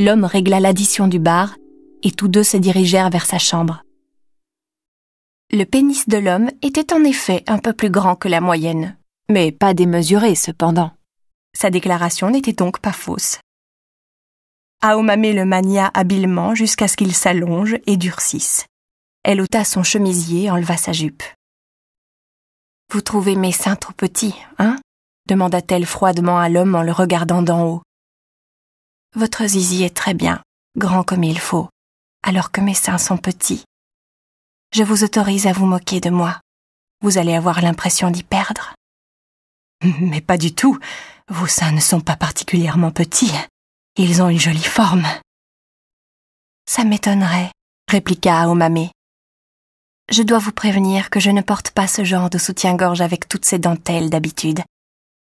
l'homme régla l'addition du bar, et tous deux se dirigèrent vers sa chambre. Le pénis de l'homme était en effet un peu plus grand que la moyenne, mais pas démesuré cependant. Sa déclaration n'était donc pas fausse. Aomame le mania habilement jusqu'à ce qu'il s'allonge et durcisse. Elle ôta son chemisier et enleva sa jupe. Vous trouvez mes seins trop petits, hein demanda-t-elle froidement à l'homme en le regardant d'en haut. Votre zizi est très bien, grand comme il faut, alors que mes seins sont petits. Je vous autorise à vous moquer de moi. Vous allez avoir l'impression d'y perdre. Mais pas du tout. Vos seins ne sont pas particulièrement petits. Ils ont une jolie forme. Ça m'étonnerait, répliqua Aomame. Je dois vous prévenir que je ne porte pas ce genre de soutien-gorge avec toutes ces dentelles d'habitude.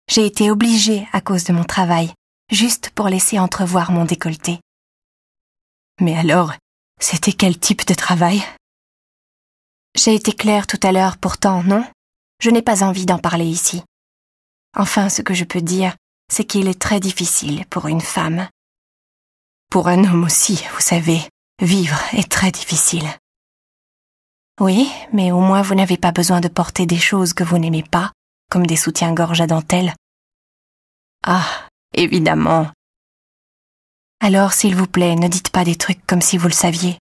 J'ai été obligée à cause de mon travail juste pour laisser entrevoir mon décolleté. Mais alors, c'était quel type de travail J'ai été claire tout à l'heure, pourtant, non Je n'ai pas envie d'en parler ici. Enfin, ce que je peux dire, c'est qu'il est très difficile pour une femme. Pour un homme aussi, vous savez, vivre est très difficile. Oui, mais au moins vous n'avez pas besoin de porter des choses que vous n'aimez pas, comme des soutiens-gorge à dentelle. Ah, évidemment. Alors, s'il vous plaît, ne dites pas des trucs comme si vous le saviez.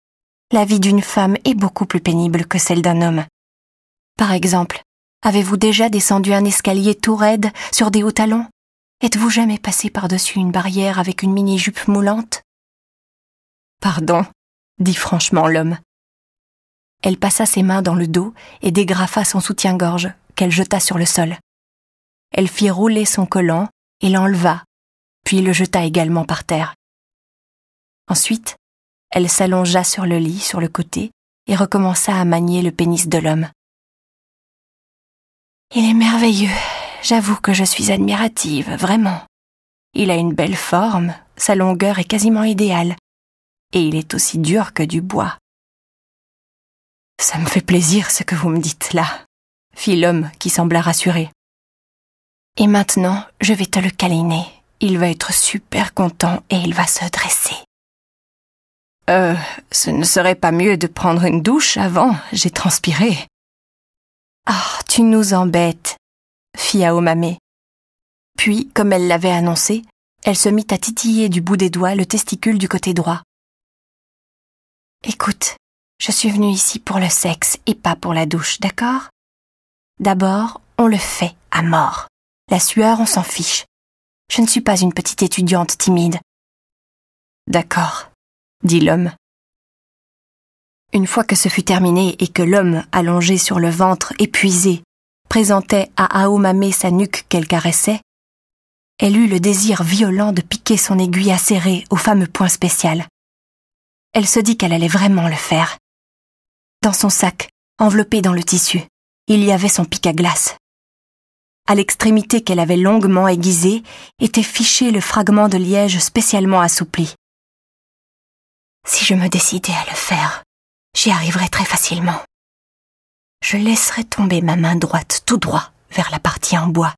La vie d'une femme est beaucoup plus pénible que celle d'un homme. Par exemple, avez-vous déjà descendu un escalier tout raide sur des hauts talons Êtes-vous jamais passé par-dessus une barrière avec une mini-jupe moulante Pardon, dit franchement l'homme. Elle passa ses mains dans le dos et dégrafa son soutien-gorge, qu'elle jeta sur le sol. Elle fit rouler son collant et l'enleva puis le jeta également par terre. Ensuite, elle s'allongea sur le lit sur le côté et recommença à manier le pénis de l'homme. Il est merveilleux, j'avoue que je suis admirative, vraiment. Il a une belle forme, sa longueur est quasiment idéale, et il est aussi dur que du bois. Ça me fait plaisir ce que vous me dites là, fit l'homme qui sembla rassuré. Et maintenant, je vais te le câliner. Il va être super content et il va se dresser. Euh, ce ne serait pas mieux de prendre une douche avant, j'ai transpiré. Ah, tu nous embêtes, fit Aomame. Puis, comme elle l'avait annoncé, elle se mit à titiller du bout des doigts le testicule du côté droit. Écoute, je suis venue ici pour le sexe et pas pour la douche, d'accord D'abord, on le fait à mort. La sueur, on s'en fiche. Je ne suis pas une petite étudiante timide. D'accord, dit l'homme. Une fois que ce fut terminé et que l'homme, allongé sur le ventre, épuisé, présentait à Aomame sa nuque qu'elle caressait, elle eut le désir violent de piquer son aiguille acérée au fameux point spécial. Elle se dit qu'elle allait vraiment le faire. Dans son sac, enveloppé dans le tissu, il y avait son pic à glace. À l'extrémité qu'elle avait longuement aiguisée, était fiché le fragment de liège spécialement assoupli. Si je me décidais à le faire, j'y arriverais très facilement. Je laisserais tomber ma main droite tout droit vers la partie en bois.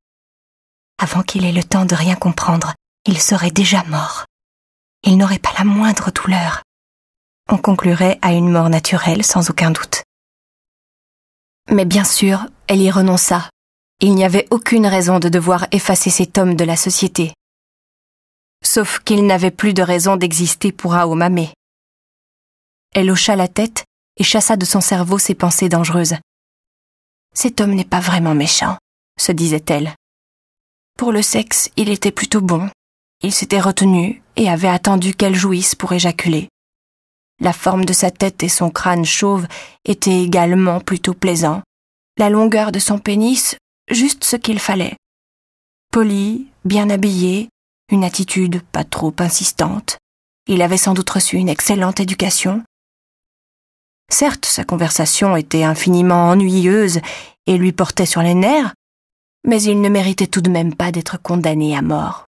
Avant qu'il ait le temps de rien comprendre, il serait déjà mort. Il n'aurait pas la moindre douleur. On conclurait à une mort naturelle sans aucun doute. Mais bien sûr, elle y renonça il n'y avait aucune raison de devoir effacer cet homme de la société. Sauf qu'il n'avait plus de raison d'exister pour Aomame. Elle hocha la tête et chassa de son cerveau ses pensées dangereuses. Cet homme n'est pas vraiment méchant, se disait-elle. Pour le sexe, il était plutôt bon. Il s'était retenu et avait attendu qu'elle jouisse pour éjaculer. La forme de sa tête et son crâne chauve étaient également plutôt plaisants. La longueur de son pénis juste ce qu'il fallait. Poli, bien habillé, une attitude pas trop insistante. Il avait sans doute reçu une excellente éducation. Certes, sa conversation était infiniment ennuyeuse et lui portait sur les nerfs, mais il ne méritait tout de même pas d'être condamné à mort.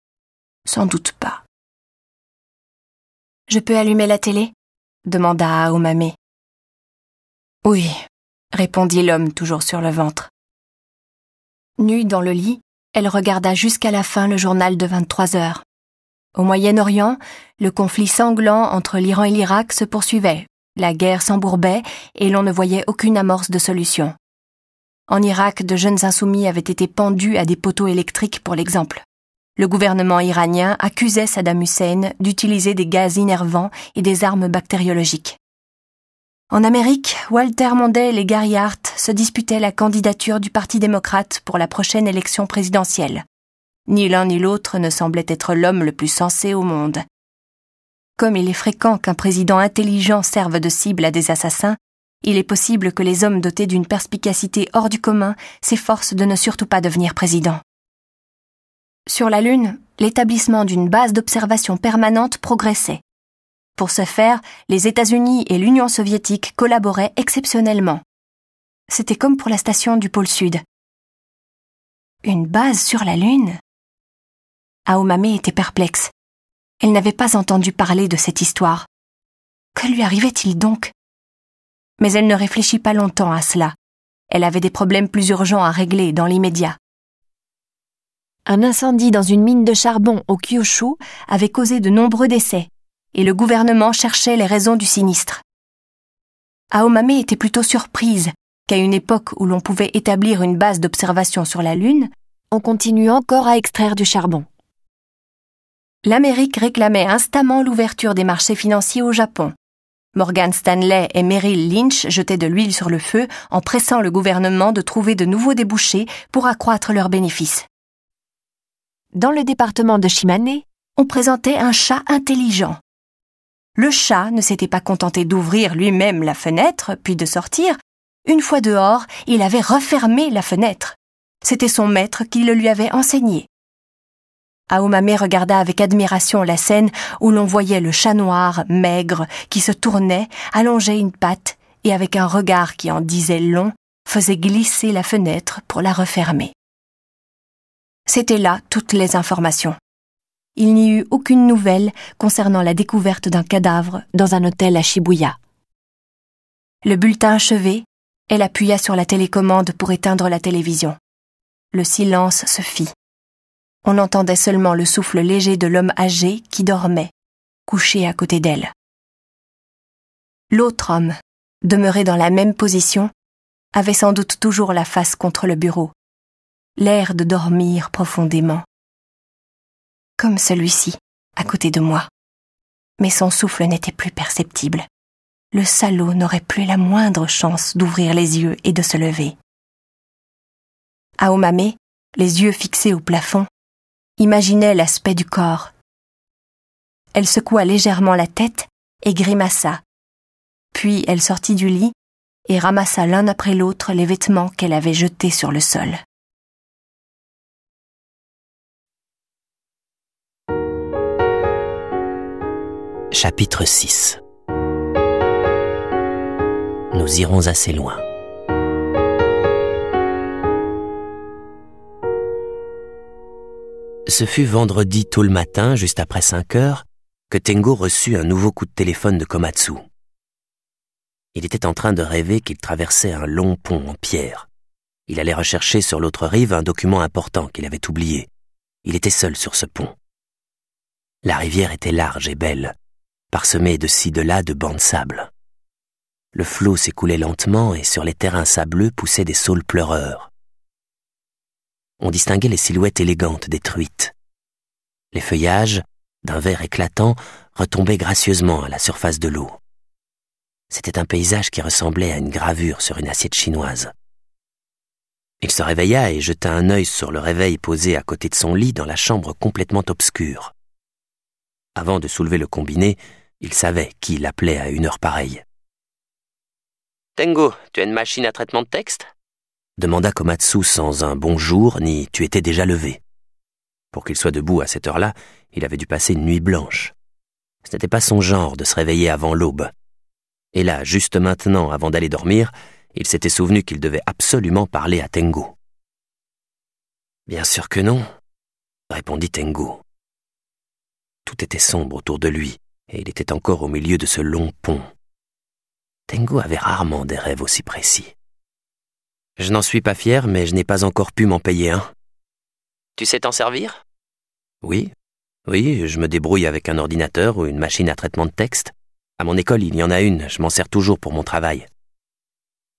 Sans doute pas. Je peux allumer la télé demanda Aomame. Oui, répondit l'homme toujours sur le ventre. Nue dans le lit, elle regarda jusqu'à la fin le journal de 23 heures. Au Moyen-Orient, le conflit sanglant entre l'Iran et l'Irak se poursuivait, la guerre s'embourbait et l'on ne voyait aucune amorce de solution. En Irak, de jeunes insoumis avaient été pendus à des poteaux électriques pour l'exemple. Le gouvernement iranien accusait Saddam Hussein d'utiliser des gaz innervants et des armes bactériologiques. En Amérique, Walter Mondale et Gary Hart se disputaient la candidature du Parti démocrate pour la prochaine élection présidentielle. Ni l'un ni l'autre ne semblait être l'homme le plus sensé au monde. Comme il est fréquent qu'un président intelligent serve de cible à des assassins, il est possible que les hommes dotés d'une perspicacité hors du commun s'efforcent de ne surtout pas devenir président. Sur la Lune, l'établissement d'une base d'observation permanente progressait. Pour ce faire, les États-Unis et l'Union soviétique collaboraient exceptionnellement. C'était comme pour la station du pôle Sud. Une base sur la Lune Aomame était perplexe. Elle n'avait pas entendu parler de cette histoire. Que lui arrivait-il donc Mais elle ne réfléchit pas longtemps à cela. Elle avait des problèmes plus urgents à régler dans l'immédiat. Un incendie dans une mine de charbon au Kyushu avait causé de nombreux décès et le gouvernement cherchait les raisons du sinistre. Aomame était plutôt surprise qu'à une époque où l'on pouvait établir une base d'observation sur la Lune, on continue encore à extraire du charbon. L'Amérique réclamait instamment l'ouverture des marchés financiers au Japon. Morgan Stanley et Merrill Lynch jetaient de l'huile sur le feu en pressant le gouvernement de trouver de nouveaux débouchés pour accroître leurs bénéfices. Dans le département de Shimane, on présentait un chat intelligent le chat ne s'était pas contenté d'ouvrir lui-même la fenêtre, puis de sortir. Une fois dehors, il avait refermé la fenêtre. C'était son maître qui le lui avait enseigné. Aomame regarda avec admiration la scène où l'on voyait le chat noir, maigre, qui se tournait, allongeait une patte, et avec un regard qui en disait long, faisait glisser la fenêtre pour la refermer. C'était là toutes les informations il n'y eut aucune nouvelle concernant la découverte d'un cadavre dans un hôtel à Shibuya. Le bulletin achevé, elle appuya sur la télécommande pour éteindre la télévision. Le silence se fit. On entendait seulement le souffle léger de l'homme âgé qui dormait, couché à côté d'elle. L'autre homme, demeuré dans la même position, avait sans doute toujours la face contre le bureau, l'air de dormir profondément comme celui-ci, à côté de moi. Mais son souffle n'était plus perceptible. Le salaud n'aurait plus la moindre chance d'ouvrir les yeux et de se lever. Aomame, les yeux fixés au plafond, imaginait l'aspect du corps. Elle secoua légèrement la tête et grimaça. Puis elle sortit du lit et ramassa l'un après l'autre les vêtements qu'elle avait jetés sur le sol. Chapitre 6 Nous irons assez loin. Ce fut vendredi tôt le matin, juste après 5 heures, que Tengo reçut un nouveau coup de téléphone de Komatsu. Il était en train de rêver qu'il traversait un long pont en pierre. Il allait rechercher sur l'autre rive un document important qu'il avait oublié. Il était seul sur ce pont. La rivière était large et belle parsemé de ci de là de bancs de sable. Le flot s'écoulait lentement et sur les terrains sableux poussaient des saules pleureurs. On distinguait les silhouettes élégantes des truites. Les feuillages, d'un vert éclatant, retombaient gracieusement à la surface de l'eau. C'était un paysage qui ressemblait à une gravure sur une assiette chinoise. Il se réveilla et jeta un œil sur le réveil posé à côté de son lit dans la chambre complètement obscure. Avant de soulever le combiné, il savait qui l'appelait à une heure pareille. Tengo, tu as une machine à traitement de texte demanda Komatsu sans un bonjour ni tu étais déjà levé. Pour qu'il soit debout à cette heure-là, il avait dû passer une nuit blanche. Ce n'était pas son genre de se réveiller avant l'aube. Et là, juste maintenant, avant d'aller dormir, il s'était souvenu qu'il devait absolument parler à Tengo. « Bien sûr que non, répondit Tengo. Tout était sombre autour de lui, et il était encore au milieu de ce long pont. Tengo avait rarement des rêves aussi précis. Je n'en suis pas fier, mais je n'ai pas encore pu m'en payer un. Tu sais t'en servir Oui. Oui, je me débrouille avec un ordinateur ou une machine à traitement de texte. À mon école, il y en a une, je m'en sers toujours pour mon travail.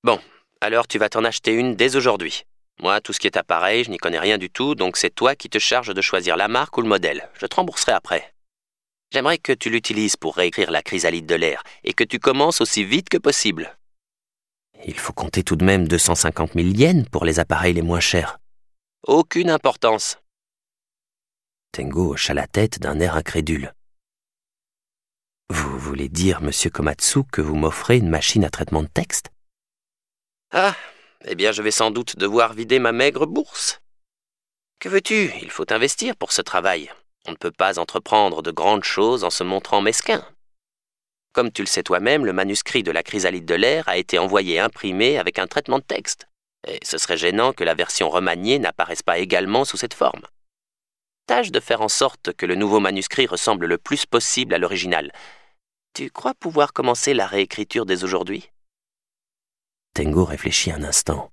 Bon, alors tu vas t'en acheter une dès aujourd'hui. Moi, tout ce qui est appareil, je n'y connais rien du tout, donc c'est toi qui te charges de choisir la marque ou le modèle. Je te rembourserai après. J'aimerais que tu l'utilises pour réécrire la chrysalide de l'air et que tu commences aussi vite que possible. Il faut compter tout de même 250 000 yens pour les appareils les moins chers. Aucune importance. Tengo hocha la tête d'un air incrédule. Vous voulez dire, monsieur Komatsu, que vous m'offrez une machine à traitement de texte Ah, eh bien, je vais sans doute devoir vider ma maigre bourse. Que veux-tu Il faut investir pour ce travail. On ne peut pas entreprendre de grandes choses en se montrant mesquin. Comme tu le sais toi-même, le manuscrit de la chrysalide de l'air a été envoyé imprimé avec un traitement de texte, et ce serait gênant que la version remaniée n'apparaisse pas également sous cette forme. Tâche de faire en sorte que le nouveau manuscrit ressemble le plus possible à l'original. Tu crois pouvoir commencer la réécriture dès aujourd'hui Tengo réfléchit un instant.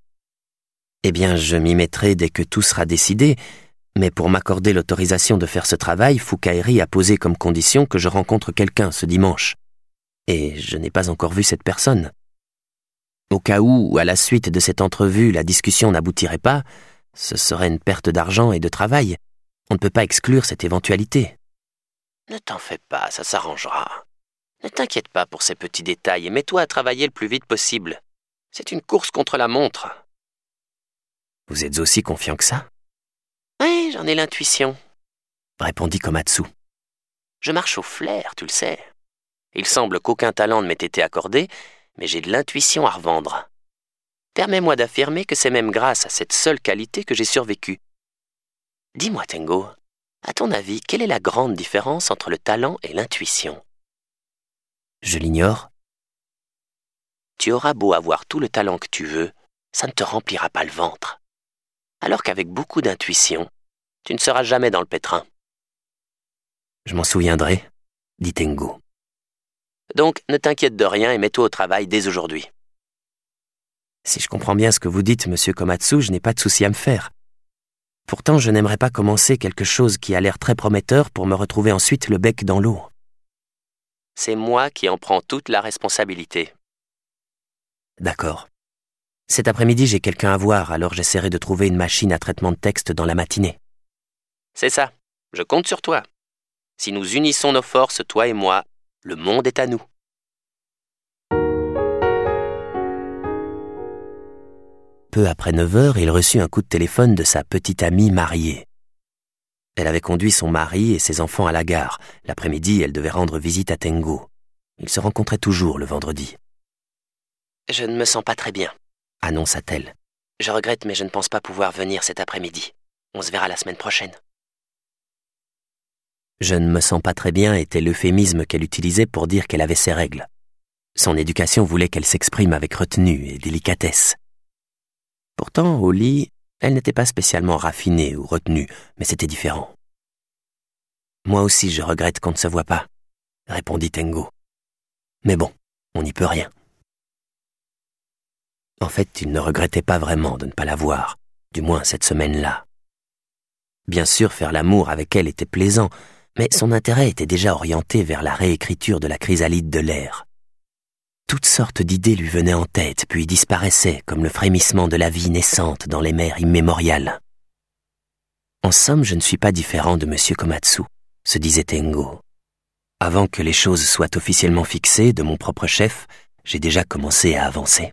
Eh bien, je m'y mettrai dès que tout sera décidé, mais pour m'accorder l'autorisation de faire ce travail, Fukairi a posé comme condition que je rencontre quelqu'un ce dimanche. Et je n'ai pas encore vu cette personne. Au cas où, à la suite de cette entrevue, la discussion n'aboutirait pas, ce serait une perte d'argent et de travail. On ne peut pas exclure cette éventualité. Ne t'en fais pas, ça s'arrangera. Ne t'inquiète pas pour ces petits détails et mets-toi à travailler le plus vite possible. C'est une course contre la montre. Vous êtes aussi confiant que ça oui, j'en ai l'intuition, répondit Komatsu. Je marche au flair, tu le sais. Il semble qu'aucun talent ne m'ait été accordé, mais j'ai de l'intuition à revendre. Permets-moi d'affirmer que c'est même grâce à cette seule qualité que j'ai survécu. Dis-moi, Tengo, à ton avis, quelle est la grande différence entre le talent et l'intuition Je l'ignore. Tu auras beau avoir tout le talent que tu veux, ça ne te remplira pas le ventre alors qu'avec beaucoup d'intuition, tu ne seras jamais dans le pétrin. Je m'en souviendrai, dit Tengu. Donc ne t'inquiète de rien et mets-toi au travail dès aujourd'hui. Si je comprends bien ce que vous dites, monsieur Komatsu, je n'ai pas de souci à me faire. Pourtant, je n'aimerais pas commencer quelque chose qui a l'air très prometteur pour me retrouver ensuite le bec dans l'eau. C'est moi qui en prends toute la responsabilité. D'accord. Cet après-midi, j'ai quelqu'un à voir, alors j'essaierai de trouver une machine à traitement de texte dans la matinée. C'est ça. Je compte sur toi. Si nous unissons nos forces, toi et moi, le monde est à nous. Peu après 9 heures, il reçut un coup de téléphone de sa petite amie mariée. Elle avait conduit son mari et ses enfants à la gare. L'après-midi, elle devait rendre visite à Tengo. Ils se rencontraient toujours le vendredi. Je ne me sens pas très bien annonça-t-elle. Je regrette, mais je ne pense pas pouvoir venir cet après-midi. On se verra la semaine prochaine. Je ne me sens pas très bien était l'euphémisme qu'elle utilisait pour dire qu'elle avait ses règles. Son éducation voulait qu'elle s'exprime avec retenue et délicatesse. Pourtant, au lit, elle n'était pas spécialement raffinée ou retenue, mais c'était différent. Moi aussi je regrette qu'on ne se voit pas, répondit Tengo. Mais bon, on n'y peut rien. En fait, il ne regrettait pas vraiment de ne pas la voir, du moins cette semaine-là. Bien sûr, faire l'amour avec elle était plaisant, mais son intérêt était déjà orienté vers la réécriture de la chrysalide de l'air. Toutes sortes d'idées lui venaient en tête, puis disparaissaient comme le frémissement de la vie naissante dans les mers immémoriales. En somme, je ne suis pas différent de M. Komatsu, se disait Tengo. Avant que les choses soient officiellement fixées de mon propre chef, j'ai déjà commencé à avancer.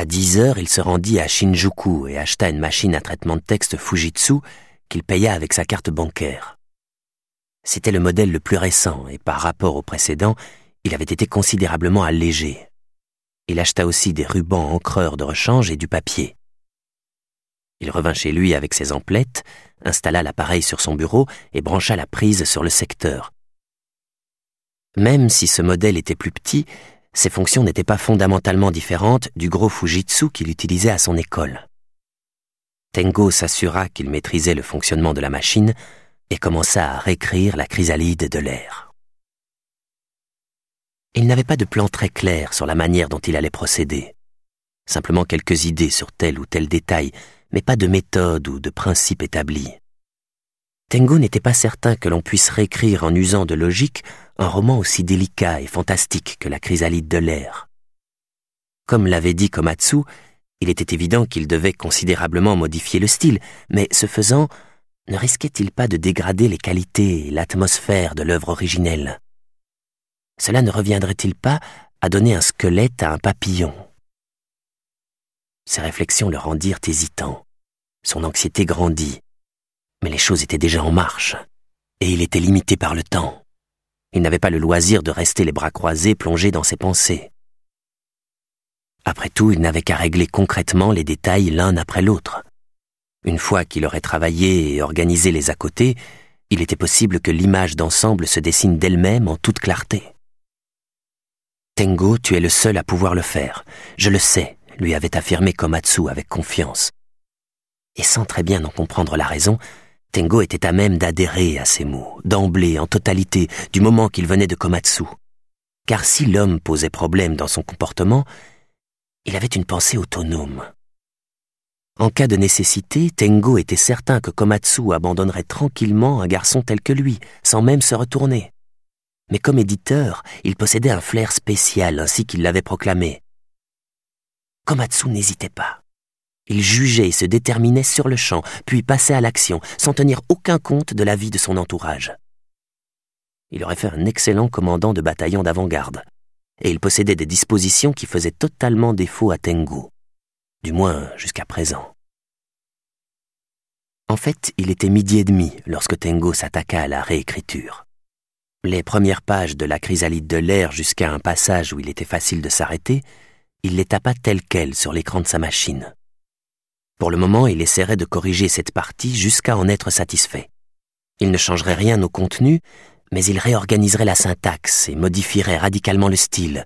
À dix heures, il se rendit à Shinjuku et acheta une machine à traitement de texte Fujitsu qu'il paya avec sa carte bancaire. C'était le modèle le plus récent et par rapport au précédent, il avait été considérablement allégé. Il acheta aussi des rubans encreurs de rechange et du papier. Il revint chez lui avec ses emplettes, installa l'appareil sur son bureau et brancha la prise sur le secteur. Même si ce modèle était plus petit, ses fonctions n'étaient pas fondamentalement différentes du gros Fujitsu qu'il utilisait à son école. Tengo s'assura qu'il maîtrisait le fonctionnement de la machine et commença à réécrire la chrysalide de l'air. Il n'avait pas de plan très clair sur la manière dont il allait procéder. Simplement quelques idées sur tel ou tel détail, mais pas de méthode ou de principe établi. Tengo n'était pas certain que l'on puisse réécrire en usant de logique un roman aussi délicat et fantastique que La chrysalide de l'air. Comme l'avait dit Komatsu, il était évident qu'il devait considérablement modifier le style, mais ce faisant, ne risquait-il pas de dégrader les qualités et l'atmosphère de l'œuvre originelle Cela ne reviendrait-il pas à donner un squelette à un papillon Ses réflexions le rendirent hésitant. Son anxiété grandit. Mais les choses étaient déjà en marche, et il était limité par le temps. Il n'avait pas le loisir de rester les bras croisés plongé dans ses pensées. Après tout, il n'avait qu'à régler concrètement les détails l'un après l'autre. Une fois qu'il aurait travaillé et organisé les à côté, il était possible que l'image d'ensemble se dessine d'elle-même en toute clarté. Tengo, tu es le seul à pouvoir le faire. Je le sais, lui avait affirmé Komatsu avec confiance. Et sans très bien en comprendre la raison, Tengo était à même d'adhérer à ces mots, d'emblée, en totalité, du moment qu'il venait de Komatsu. Car si l'homme posait problème dans son comportement, il avait une pensée autonome. En cas de nécessité, Tengo était certain que Komatsu abandonnerait tranquillement un garçon tel que lui, sans même se retourner. Mais comme éditeur, il possédait un flair spécial ainsi qu'il l'avait proclamé. Komatsu n'hésitait pas. Il jugeait et se déterminait sur le champ, puis passait à l'action, sans tenir aucun compte de l'avis de son entourage. Il aurait fait un excellent commandant de bataillon d'avant-garde, et il possédait des dispositions qui faisaient totalement défaut à Tengo, du moins jusqu'à présent. En fait, il était midi et demi lorsque Tengo s'attaqua à la réécriture. Les premières pages de la chrysalide de l'air jusqu'à un passage où il était facile de s'arrêter, il les tapa telles quelles sur l'écran de sa machine. Pour le moment, il essaierait de corriger cette partie jusqu'à en être satisfait. Il ne changerait rien au contenu, mais il réorganiserait la syntaxe et modifierait radicalement le style.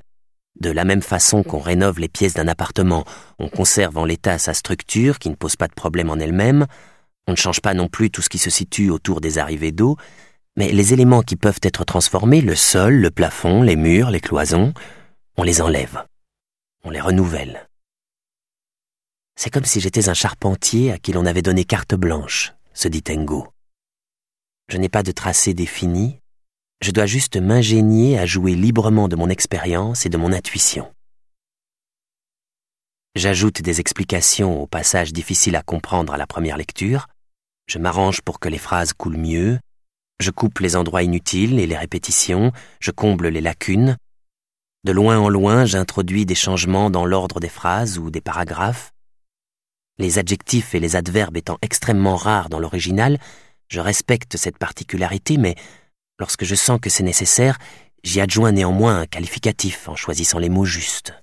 De la même façon qu'on rénove les pièces d'un appartement, on conserve en l'état sa structure qui ne pose pas de problème en elle-même, on ne change pas non plus tout ce qui se situe autour des arrivées d'eau, mais les éléments qui peuvent être transformés, le sol, le plafond, les murs, les cloisons, on les enlève, on les renouvelle. C'est comme si j'étais un charpentier à qui l'on avait donné carte blanche, se dit Tengo. Je n'ai pas de tracé défini, je dois juste m'ingénier à jouer librement de mon expérience et de mon intuition. J'ajoute des explications aux passages difficiles à comprendre à la première lecture, je m'arrange pour que les phrases coulent mieux, je coupe les endroits inutiles et les répétitions, je comble les lacunes, de loin en loin j'introduis des changements dans l'ordre des phrases ou des paragraphes, les adjectifs et les adverbes étant extrêmement rares dans l'original, je respecte cette particularité, mais lorsque je sens que c'est nécessaire, j'y adjoins néanmoins un qualificatif en choisissant les mots justes.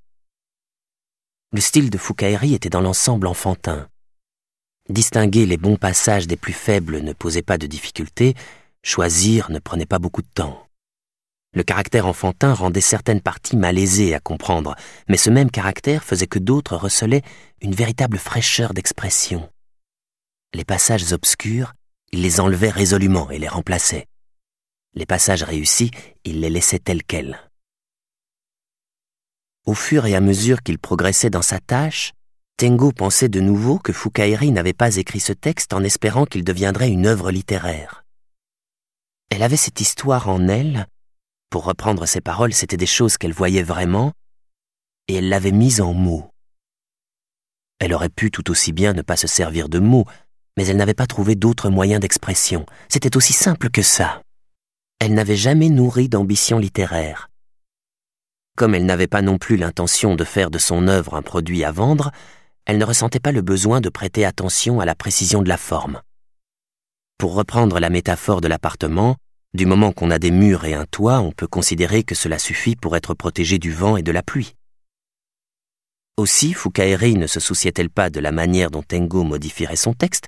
Le style de Foucaeri était dans l'ensemble enfantin. Distinguer les bons passages des plus faibles ne posait pas de difficulté, choisir ne prenait pas beaucoup de temps. Le caractère enfantin rendait certaines parties malaisées à comprendre, mais ce même caractère faisait que d'autres recelaient une véritable fraîcheur d'expression. Les passages obscurs, il les enlevait résolument et les remplaçait. Les passages réussis, il les laissait tels quels. Au fur et à mesure qu'il progressait dans sa tâche, Tengo pensait de nouveau que Fukairi n'avait pas écrit ce texte en espérant qu'il deviendrait une œuvre littéraire. Elle avait cette histoire en elle pour reprendre ses paroles, c'était des choses qu'elle voyait vraiment, et elle l'avait mise en mots. Elle aurait pu tout aussi bien ne pas se servir de mots, mais elle n'avait pas trouvé d'autres moyens d'expression. C'était aussi simple que ça. Elle n'avait jamais nourri d'ambition littéraire. Comme elle n'avait pas non plus l'intention de faire de son œuvre un produit à vendre, elle ne ressentait pas le besoin de prêter attention à la précision de la forme. Pour reprendre la métaphore de l'appartement, du moment qu'on a des murs et un toit, on peut considérer que cela suffit pour être protégé du vent et de la pluie. Aussi, Fukaeri ne se souciait-elle pas de la manière dont Tengo modifierait son texte,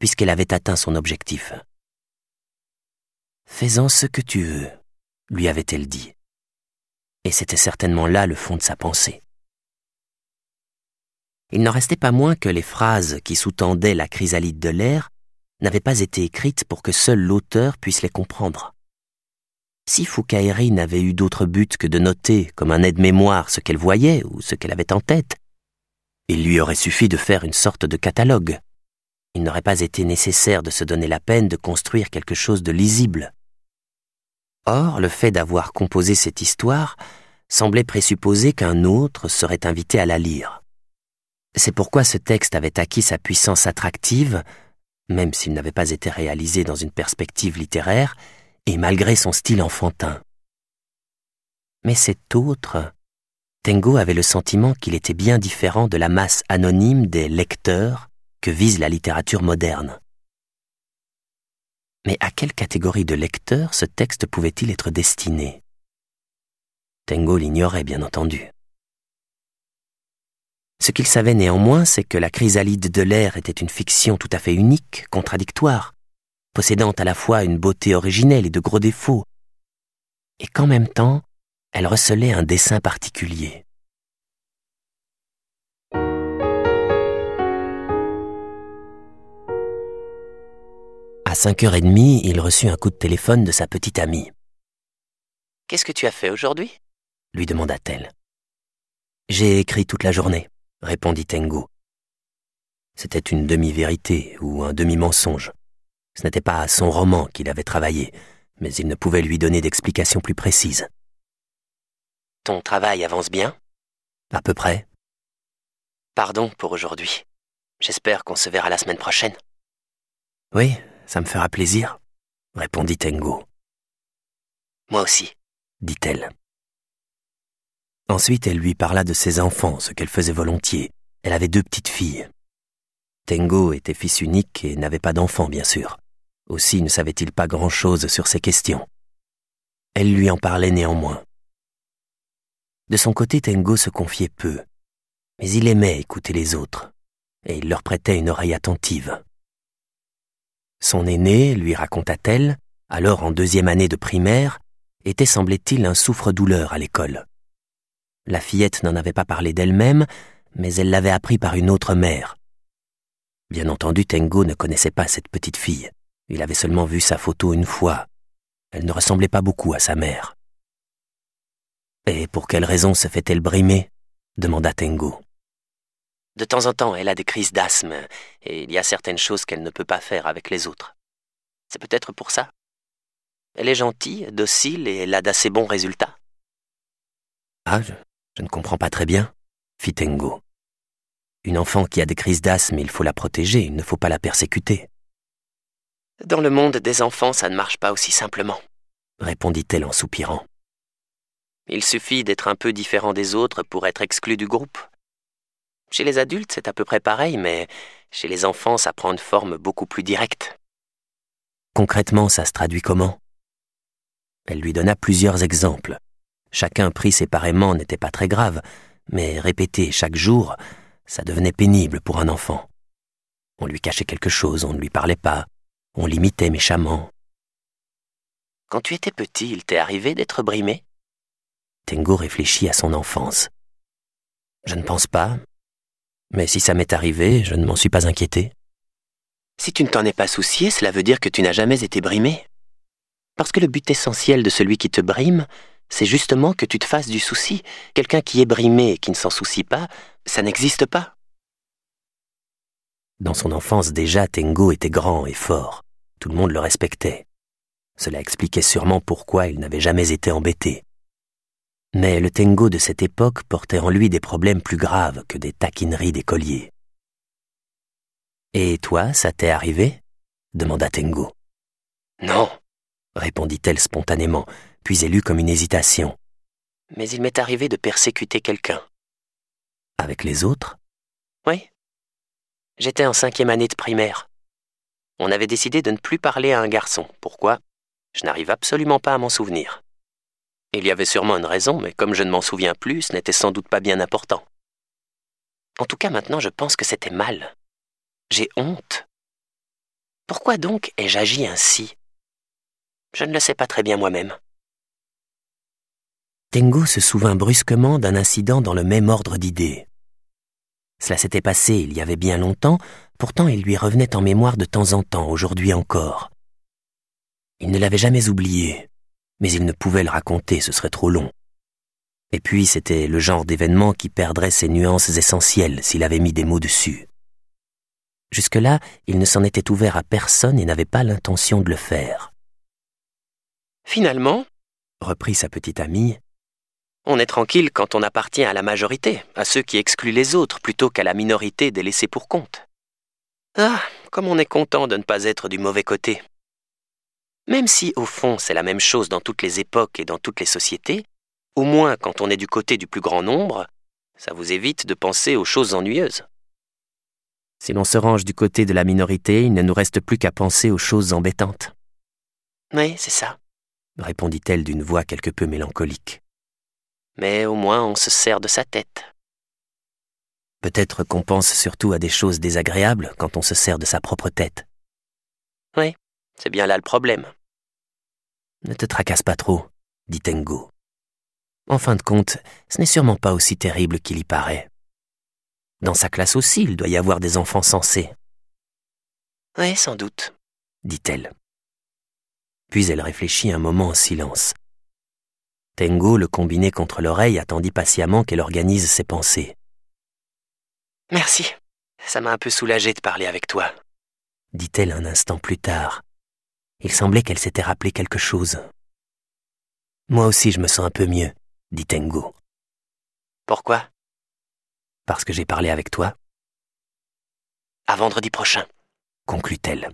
puisqu'elle avait atteint son objectif. Fais-en ce que tu veux, lui avait-elle dit. Et c'était certainement là le fond de sa pensée. Il n'en restait pas moins que les phrases qui sous-tendaient la chrysalide de l'air n'avaient pas été écrite pour que seul l'auteur puisse les comprendre. Si Foucahéry n'avait eu d'autre but que de noter comme un aide-mémoire ce qu'elle voyait ou ce qu'elle avait en tête, il lui aurait suffi de faire une sorte de catalogue. Il n'aurait pas été nécessaire de se donner la peine de construire quelque chose de lisible. Or, le fait d'avoir composé cette histoire semblait présupposer qu'un autre serait invité à la lire. C'est pourquoi ce texte avait acquis sa puissance attractive même s'il n'avait pas été réalisé dans une perspective littéraire, et malgré son style enfantin. Mais cet autre, Tengo avait le sentiment qu'il était bien différent de la masse anonyme des lecteurs que vise la littérature moderne. Mais à quelle catégorie de lecteurs ce texte pouvait-il être destiné Tengo l'ignorait bien entendu. Ce qu'il savait néanmoins, c'est que la chrysalide de l'air était une fiction tout à fait unique, contradictoire, possédant à la fois une beauté originelle et de gros défauts, et qu'en même temps, elle recelait un dessin particulier. À 5h30, il reçut un coup de téléphone de sa petite amie. Qu'est-ce que tu as fait aujourd'hui lui demanda-t-elle. J'ai écrit toute la journée répondit Tengo. C'était une demi-vérité ou un demi-mensonge. Ce n'était pas à son roman qu'il avait travaillé, mais il ne pouvait lui donner d'explications plus précise. Ton travail avance bien À peu près. Pardon pour aujourd'hui. J'espère qu'on se verra la semaine prochaine. Oui, ça me fera plaisir, répondit Tengo. Moi aussi, dit-elle. Ensuite, elle lui parla de ses enfants, ce qu'elle faisait volontiers. Elle avait deux petites filles. Tengo était fils unique et n'avait pas d'enfants, bien sûr. Aussi ne savait-il pas grand-chose sur ces questions. Elle lui en parlait néanmoins. De son côté, Tengo se confiait peu, mais il aimait écouter les autres, et il leur prêtait une oreille attentive. Son aîné, lui raconta-t-elle, alors en deuxième année de primaire, était semblait-il un souffre-douleur à l'école. La fillette n'en avait pas parlé d'elle-même, mais elle l'avait appris par une autre mère. Bien entendu, Tengo ne connaissait pas cette petite fille. Il avait seulement vu sa photo une fois. Elle ne ressemblait pas beaucoup à sa mère. Et pour quelle raison se fait-elle brimer demanda Tengo. De temps en temps, elle a des crises d'asthme, et il y a certaines choses qu'elle ne peut pas faire avec les autres. C'est peut-être pour ça. Elle est gentille, docile, et elle a d'assez bons résultats. Ah, je ne comprends pas très bien, fit Tengo. Une enfant qui a des crises d'asthme, il faut la protéger, il ne faut pas la persécuter. Dans le monde des enfants, ça ne marche pas aussi simplement, répondit-elle en soupirant. Il suffit d'être un peu différent des autres pour être exclu du groupe. Chez les adultes, c'est à peu près pareil, mais chez les enfants, ça prend une forme beaucoup plus directe. Concrètement, ça se traduit comment Elle lui donna plusieurs exemples. Chacun pris séparément n'était pas très grave, mais répété chaque jour, ça devenait pénible pour un enfant. On lui cachait quelque chose, on ne lui parlait pas, on l'imitait méchamment. Quand tu étais petit, il t'est arrivé d'être brimé Tengo réfléchit à son enfance. Je ne pense pas, mais si ça m'est arrivé, je ne m'en suis pas inquiété. Si tu ne t'en es pas soucié, cela veut dire que tu n'as jamais été brimé. Parce que le but essentiel de celui qui te brime, c'est justement que tu te fasses du souci. Quelqu'un qui est brimé et qui ne s'en soucie pas, ça n'existe pas. Dans son enfance déjà, Tengo était grand et fort. Tout le monde le respectait. Cela expliquait sûrement pourquoi il n'avait jamais été embêté. Mais le Tengo de cette époque portait en lui des problèmes plus graves que des taquineries d'écoliers. Et toi, ça t'est arrivé demanda Tengo. Non, répondit-elle spontanément, puis elle comme une hésitation. Mais il m'est arrivé de persécuter quelqu'un. Avec les autres Oui. J'étais en cinquième année de primaire. On avait décidé de ne plus parler à un garçon. Pourquoi Je n'arrive absolument pas à m'en souvenir. Il y avait sûrement une raison, mais comme je ne m'en souviens plus, ce n'était sans doute pas bien important. En tout cas, maintenant, je pense que c'était mal. J'ai honte. Pourquoi donc ai-je agi ainsi Je ne le sais pas très bien moi-même. Tengo se souvint brusquement d'un incident dans le même ordre d'idées. Cela s'était passé il y avait bien longtemps, pourtant il lui revenait en mémoire de temps en temps, aujourd'hui encore. Il ne l'avait jamais oublié, mais il ne pouvait le raconter, ce serait trop long. Et puis c'était le genre d'événement qui perdrait ses nuances essentielles s'il avait mis des mots dessus. Jusque-là, il ne s'en était ouvert à personne et n'avait pas l'intention de le faire. Finalement, reprit sa petite amie, on est tranquille quand on appartient à la majorité, à ceux qui excluent les autres plutôt qu'à la minorité des laissés pour compte. Ah, comme on est content de ne pas être du mauvais côté. Même si, au fond, c'est la même chose dans toutes les époques et dans toutes les sociétés, au moins quand on est du côté du plus grand nombre, ça vous évite de penser aux choses ennuyeuses. Si l'on se range du côté de la minorité, il ne nous reste plus qu'à penser aux choses embêtantes. Oui, c'est ça, répondit-elle d'une voix quelque peu mélancolique mais au moins on se sert de sa tête. Peut-être qu'on pense surtout à des choses désagréables quand on se sert de sa propre tête. Oui, c'est bien là le problème. Ne te tracasse pas trop, dit Tengo. « En fin de compte, ce n'est sûrement pas aussi terrible qu'il y paraît. Dans sa classe aussi, il doit y avoir des enfants sensés. Oui, sans doute, dit-elle. Puis elle réfléchit un moment en silence. Tengo, le combiné contre l'oreille, attendit patiemment qu'elle organise ses pensées. Merci. Ça m'a un peu soulagé de parler avec toi, dit-elle un instant plus tard. Il semblait qu'elle s'était rappelé quelque chose. Moi aussi je me sens un peu mieux, dit Tengo. Pourquoi Parce que j'ai parlé avec toi. À vendredi prochain, conclut-elle.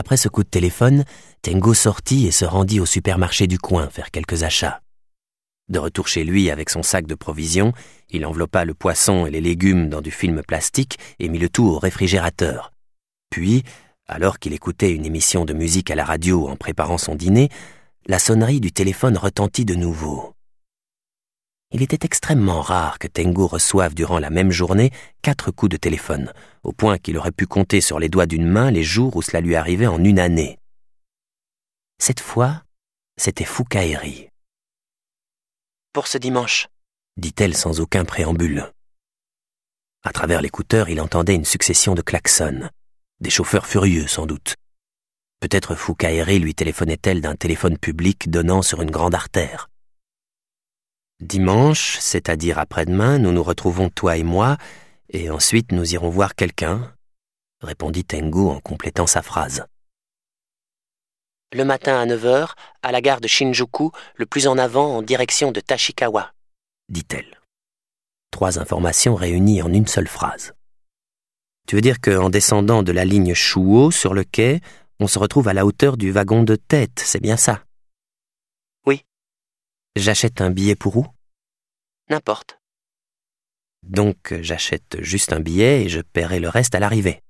Après ce coup de téléphone, Tengo sortit et se rendit au supermarché du coin faire quelques achats. De retour chez lui avec son sac de provisions, il enveloppa le poisson et les légumes dans du film plastique et mit le tout au réfrigérateur. Puis, alors qu'il écoutait une émission de musique à la radio en préparant son dîner, la sonnerie du téléphone retentit de nouveau il était extrêmement rare que Tengu reçoive durant la même journée quatre coups de téléphone, au point qu'il aurait pu compter sur les doigts d'une main les jours où cela lui arrivait en une année. Cette fois, c'était Fukaeri. Pour ce dimanche, dit-elle sans aucun préambule. À travers l'écouteur, il entendait une succession de klaxons, des chauffeurs furieux sans doute. Peut-être Fukaeri lui téléphonait-elle d'un téléphone public donnant sur une grande artère. Dimanche, c'est-à-dire après-demain, nous nous retrouvons toi et moi, et ensuite nous irons voir quelqu'un, répondit Tengo en complétant sa phrase. Le matin à 9 heures, à la gare de Shinjuku, le plus en avant en direction de Tachikawa, dit-elle. Trois informations réunies en une seule phrase. Tu veux dire qu'en descendant de la ligne Shuo sur le quai, on se retrouve à la hauteur du wagon de tête, c'est bien ça J'achète un billet pour où N'importe. Donc euh, j'achète juste un billet et je paierai le reste à l'arrivée.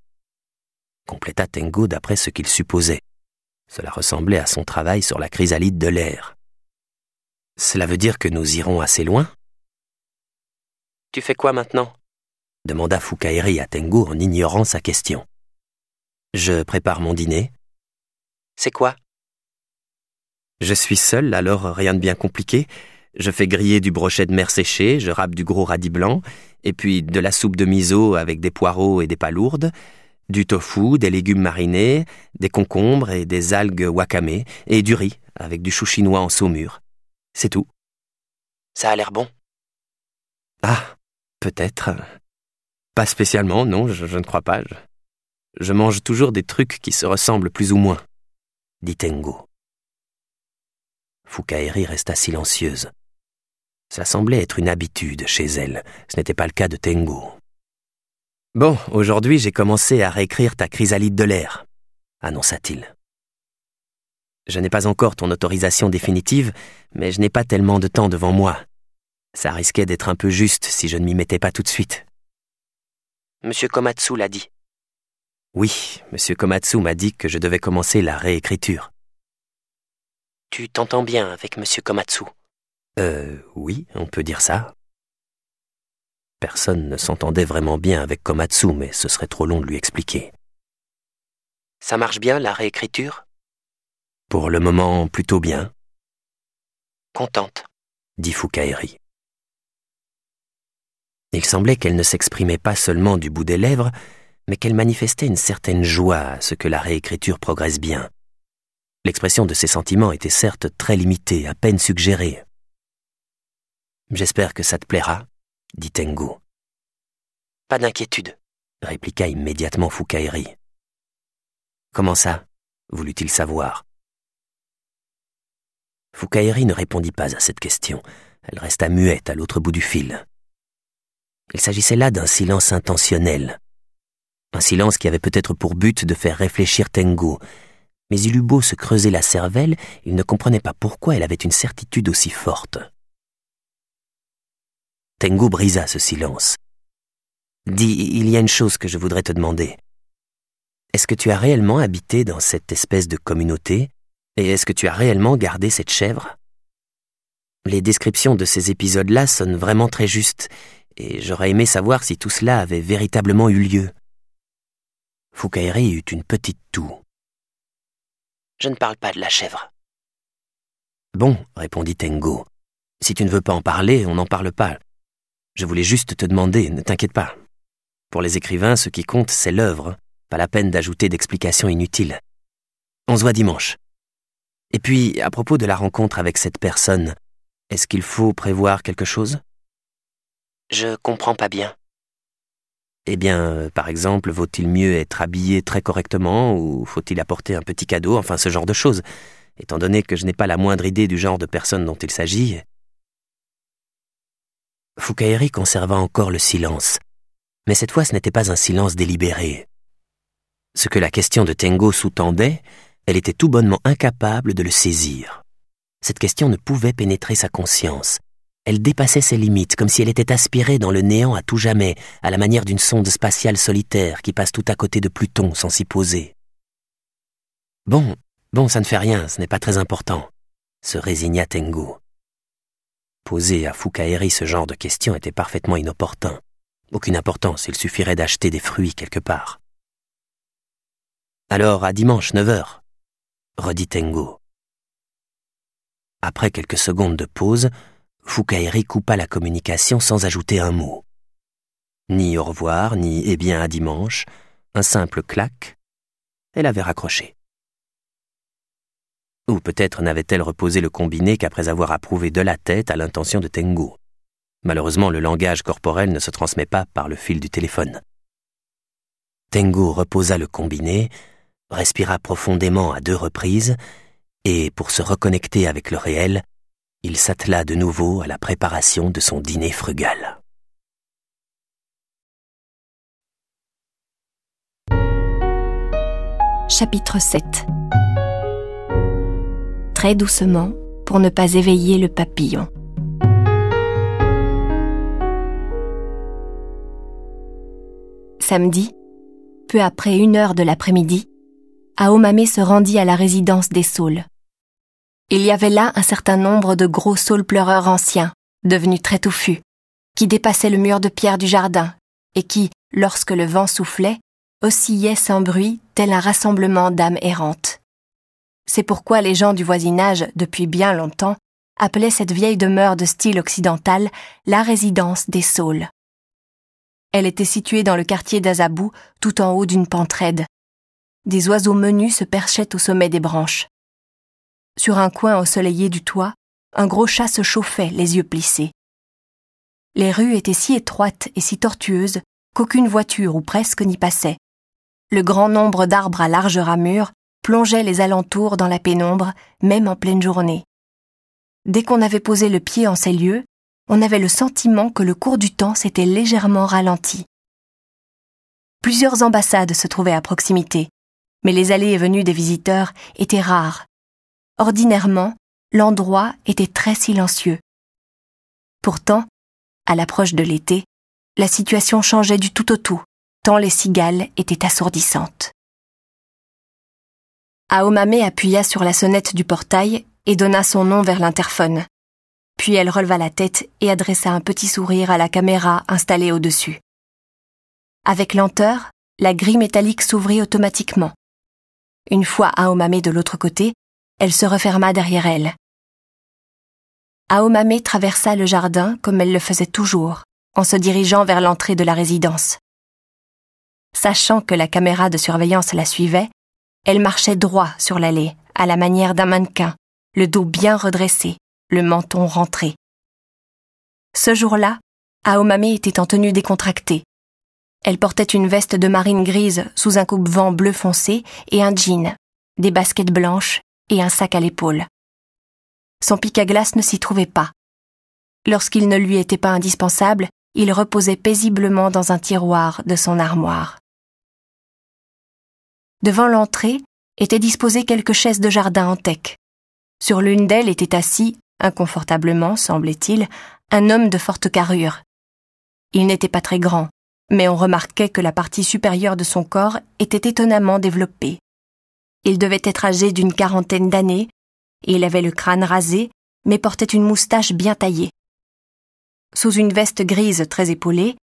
Compléta Tengo d'après ce qu'il supposait. Cela ressemblait à son travail sur la chrysalide de l'air. Cela veut dire que nous irons assez loin Tu fais quoi maintenant demanda Fukaeri à Tengo en ignorant sa question. Je prépare mon dîner. C'est quoi je suis seul, alors rien de bien compliqué. Je fais griller du brochet de mer séché, je râpe du gros radis blanc, et puis de la soupe de miso avec des poireaux et des palourdes, du tofu, des légumes marinés, des concombres et des algues wakame, et du riz avec du chou chinois en saumure. C'est tout. Ça a l'air bon. Ah, peut-être. Pas spécialement, non, je, ne crois pas. Je, je mange toujours des trucs qui se ressemblent plus ou moins, dit Tengo. Foucaéry resta silencieuse. Ça semblait être une habitude chez elle, ce n'était pas le cas de Tengu. Bon, aujourd'hui j'ai commencé à réécrire ta chrysalide de l'air, annonça-t-il. Je n'ai pas encore ton autorisation définitive, mais je n'ai pas tellement de temps devant moi. Ça risquait d'être un peu juste si je ne m'y mettais pas tout de suite. Monsieur Komatsu l'a dit. Oui, monsieur Komatsu m'a dit que je devais commencer la réécriture. Tu t'entends bien avec monsieur Komatsu Euh, oui, on peut dire ça. Personne ne s'entendait vraiment bien avec Komatsu, mais ce serait trop long de lui expliquer. Ça marche bien, la réécriture Pour le moment, plutôt bien. Contente, dit Fukaeri. Il semblait qu'elle ne s'exprimait pas seulement du bout des lèvres, mais qu'elle manifestait une certaine joie à ce que la réécriture progresse bien. L'expression de ses sentiments était certes très limitée, à peine suggérée. J'espère que ça te plaira, dit Tengo. « Pas d'inquiétude, répliqua immédiatement Fukaeri. « Comment ça voulut-il savoir. Fukaeri ne répondit pas à cette question. Elle resta muette à l'autre bout du fil. Il s'agissait là d'un silence intentionnel. Un silence qui avait peut-être pour but de faire réfléchir Tengu mais il eut beau se creuser la cervelle, il ne comprenait pas pourquoi elle avait une certitude aussi forte. Tengu brisa ce silence. Dis, il y a une chose que je voudrais te demander. Est-ce que tu as réellement habité dans cette espèce de communauté Et est-ce que tu as réellement gardé cette chèvre Les descriptions de ces épisodes-là sonnent vraiment très justes, et j'aurais aimé savoir si tout cela avait véritablement eu lieu. Fukairi eut une petite toux. Je ne parle pas de la chèvre. Bon, répondit Tengo. Si tu ne veux pas en parler, on n'en parle pas. Je voulais juste te demander, ne t'inquiète pas. Pour les écrivains, ce qui compte, c'est l'œuvre, pas la peine d'ajouter d'explications inutiles. On se voit dimanche. Et puis, à propos de la rencontre avec cette personne, est-ce qu'il faut prévoir quelque chose Je comprends pas bien. Eh bien, euh, par exemple, vaut-il mieux être habillé très correctement ou faut-il apporter un petit cadeau, enfin ce genre de choses, étant donné que je n'ai pas la moindre idée du genre de personne dont il s'agit. Foucaïri conserva encore le silence, mais cette fois ce n'était pas un silence délibéré. Ce que la question de Tengo sous-tendait, elle était tout bonnement incapable de le saisir. Cette question ne pouvait pénétrer sa conscience, elle dépassait ses limites, comme si elle était aspirée dans le néant à tout jamais, à la manière d'une sonde spatiale solitaire qui passe tout à côté de Pluton sans s'y poser. Bon, bon, ça ne fait rien, ce n'est pas très important, se résigna Tengo. Poser à Fukaeri ce genre de questions était parfaitement inopportun. Aucune importance, il suffirait d'acheter des fruits quelque part. Alors à dimanche 9h, redit Tengo. Après quelques secondes de pause, Fukaeri coupa la communication sans ajouter un mot. Ni au revoir, ni eh bien à dimanche, un simple claque, elle avait raccroché. Ou peut-être n'avait-elle reposé le combiné qu'après avoir approuvé de la tête à l'intention de Tengu. Malheureusement, le langage corporel ne se transmet pas par le fil du téléphone. Tengu reposa le combiné, respira profondément à deux reprises, et pour se reconnecter avec le réel, il s'attela de nouveau à la préparation de son dîner frugal. Chapitre 7 Très doucement, pour ne pas éveiller le papillon. Samedi, peu après une heure de l'après-midi, Aomame se rendit à la résidence des Saules. Il y avait là un certain nombre de gros saules pleureurs anciens, devenus très touffus, qui dépassaient le mur de pierre du jardin, et qui, lorsque le vent soufflait, oscillaient sans bruit tel un rassemblement d'âmes errantes. C'est pourquoi les gens du voisinage, depuis bien longtemps, appelaient cette vieille demeure de style occidental la résidence des saules. Elle était située dans le quartier d'Azabou, tout en haut d'une pente Des oiseaux menus se perchaient au sommet des branches. Sur un coin ensoleillé du toit, un gros chat se chauffait, les yeux plissés. Les rues étaient si étroites et si tortueuses qu'aucune voiture ou presque n'y passait. Le grand nombre d'arbres à larges ramures plongeait les alentours dans la pénombre, même en pleine journée. Dès qu'on avait posé le pied en ces lieux, on avait le sentiment que le cours du temps s'était légèrement ralenti. Plusieurs ambassades se trouvaient à proximité, mais les allées et venues des visiteurs étaient rares Ordinairement, l'endroit était très silencieux. Pourtant, à l'approche de l'été, la situation changeait du tout au tout, tant les cigales étaient assourdissantes. Aomame appuya sur la sonnette du portail et donna son nom vers l'interphone. Puis elle releva la tête et adressa un petit sourire à la caméra installée au-dessus. Avec lenteur, la grille métallique s'ouvrit automatiquement. Une fois Aomame de l'autre côté, elle se referma derrière elle. Aomame traversa le jardin comme elle le faisait toujours, en se dirigeant vers l'entrée de la résidence. Sachant que la caméra de surveillance la suivait, elle marchait droit sur l'allée, à la manière d'un mannequin, le dos bien redressé, le menton rentré. Ce jour-là, Aomame était en tenue décontractée. Elle portait une veste de marine grise sous un coupe-vent bleu foncé et un jean, des baskets blanches et un sac à l'épaule. Son pic à glace ne s'y trouvait pas. Lorsqu'il ne lui était pas indispensable, il reposait paisiblement dans un tiroir de son armoire. Devant l'entrée étaient disposées quelques chaises de jardin en teck. Sur l'une d'elles était assis, inconfortablement, semblait-il, un homme de forte carrure. Il n'était pas très grand, mais on remarquait que la partie supérieure de son corps était étonnamment développée. Il devait être âgé d'une quarantaine d'années, et il avait le crâne rasé, mais portait une moustache bien taillée. Sous une veste grise très épaulée,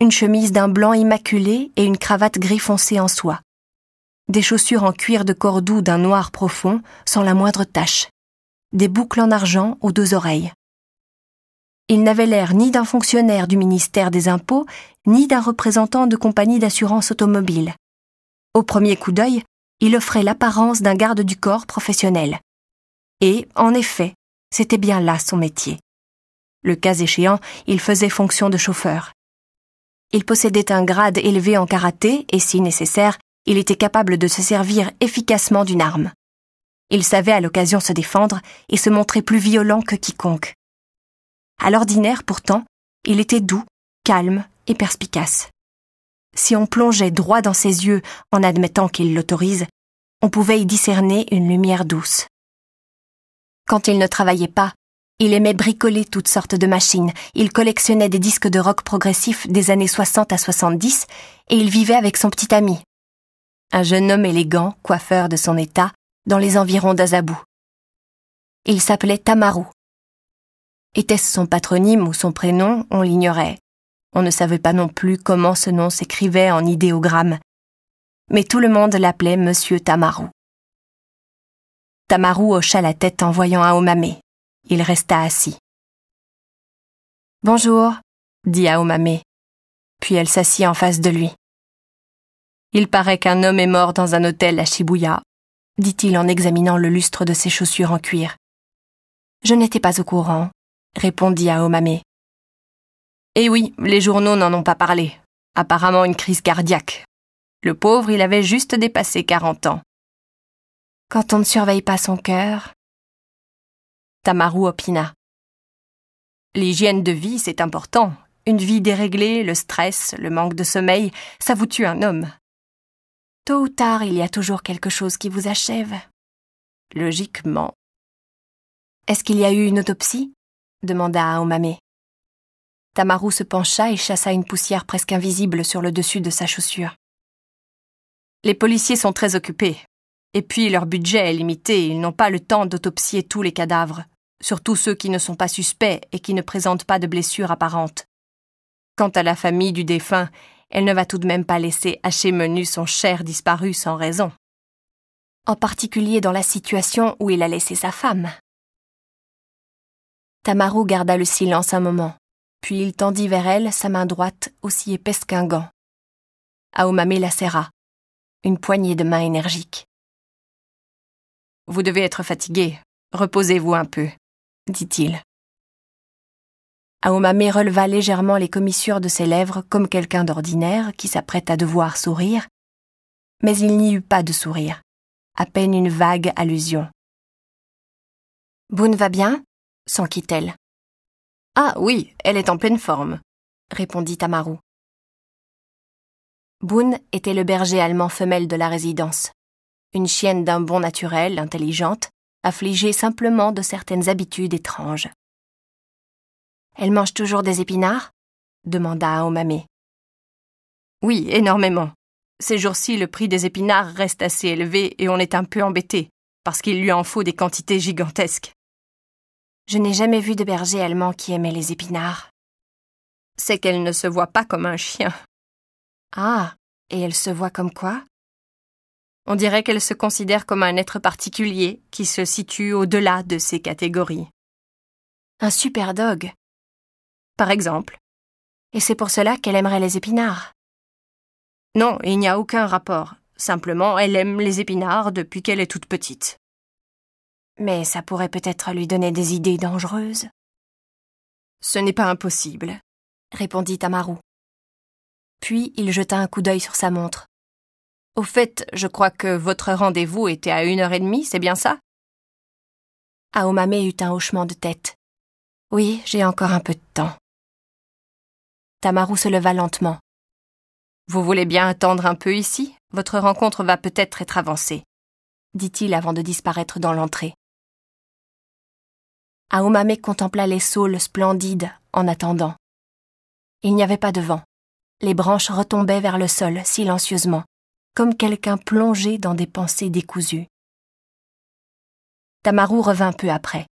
une chemise d'un blanc immaculé et une cravate gris foncé en soie. Des chaussures en cuir de cordoue d'un noir profond, sans la moindre tache. Des boucles en argent aux deux oreilles. Il n'avait l'air ni d'un fonctionnaire du ministère des Impôts, ni d'un représentant de compagnie d'assurance automobile. Au premier coup d'œil, il offrait l'apparence d'un garde du corps professionnel. Et, en effet, c'était bien là son métier. Le cas échéant, il faisait fonction de chauffeur. Il possédait un grade élevé en karaté et, si nécessaire, il était capable de se servir efficacement d'une arme. Il savait à l'occasion se défendre et se montrer plus violent que quiconque. À l'ordinaire, pourtant, il était doux, calme et perspicace si on plongeait droit dans ses yeux en admettant qu'il l'autorise, on pouvait y discerner une lumière douce. Quand il ne travaillait pas, il aimait bricoler toutes sortes de machines, il collectionnait des disques de rock progressif des années 60 à 70, et il vivait avec son petit ami. Un jeune homme élégant, coiffeur de son état, dans les environs d'Azabou. Il s'appelait Tamaru. Était-ce son patronyme ou son prénom, on l'ignorait. On ne savait pas non plus comment ce nom s'écrivait en idéogramme, mais tout le monde l'appelait Monsieur Tamaru. Tamaru hocha la tête en voyant Aomame. Il resta assis. Bonjour, dit Aomame, puis elle s'assit en face de lui. Il paraît qu'un homme est mort dans un hôtel à Shibuya, dit-il en examinant le lustre de ses chaussures en cuir. Je n'étais pas au courant, répondit Aomame. « Eh oui, les journaux n'en ont pas parlé. Apparemment une crise cardiaque. Le pauvre, il avait juste dépassé quarante ans. Quand on ne surveille pas son cœur. Tamaru opina. L'hygiène de vie, c'est important. Une vie déréglée, le stress, le manque de sommeil, ça vous tue un homme. Tôt ou tard, il y a toujours quelque chose qui vous achève. Logiquement. Est-ce qu'il y a eu une autopsie demanda Omame. Tamaru se pencha et chassa une poussière presque invisible sur le dessus de sa chaussure. Les policiers sont très occupés. Et puis leur budget est limité, ils n'ont pas le temps d'autopsier tous les cadavres, surtout ceux qui ne sont pas suspects et qui ne présentent pas de blessures apparentes. Quant à la famille du défunt, elle ne va tout de même pas laisser hacher menu son cher disparu sans raison. En particulier dans la situation où il a laissé sa femme. Tamaru garda le silence un moment. Puis il tendit vers elle sa main droite, aussi épaisse qu'un gant. Aomame la serra. Une poignée de main énergique. Vous devez être fatigué. Reposez-vous un peu, dit-il. Aomamé releva légèrement les commissures de ses lèvres comme quelqu'un d'ordinaire qui s'apprête à devoir sourire, mais il n'y eut pas de sourire, à peine une vague allusion. Boone va bien s'enquit-elle. Ah oui, elle est en pleine forme, répondit Amaru. Boone était le berger allemand femelle de la résidence. Une chienne d'un bon naturel, intelligente, affligée simplement de certaines habitudes étranges. Elle mange toujours des épinards demanda Aomame. Oui, énormément. Ces jours-ci, le prix des épinards reste assez élevé et on est un peu embêté, parce qu'il lui en faut des quantités gigantesques. Je n'ai jamais vu de berger allemand qui aimait les épinards. C'est qu'elle ne se voit pas comme un chien. Ah, et elle se voit comme quoi On dirait qu'elle se considère comme un être particulier qui se situe au-delà de ces catégories. Un super dog. Par exemple. Et c'est pour cela qu'elle aimerait les épinards. Non, il n'y a aucun rapport. Simplement, elle aime les épinards depuis qu'elle est toute petite mais ça pourrait peut-être lui donner des idées dangereuses. Ce n'est pas impossible, répondit Tamaru. Puis il jeta un coup d'œil sur sa montre. Au fait, je crois que votre rendez-vous était à une heure et demie, c'est bien ça Aomame eut un hochement de tête. Oui, j'ai encore un peu de temps. Tamaru se leva lentement. Vous voulez bien attendre un peu ici Votre rencontre va peut-être être avancée, dit-il avant de disparaître dans l'entrée. Aomame contempla les saules splendides en attendant. Il n'y avait pas de vent. Les branches retombaient vers le sol silencieusement, comme quelqu'un plongé dans des pensées décousues. Tamaru revint peu après.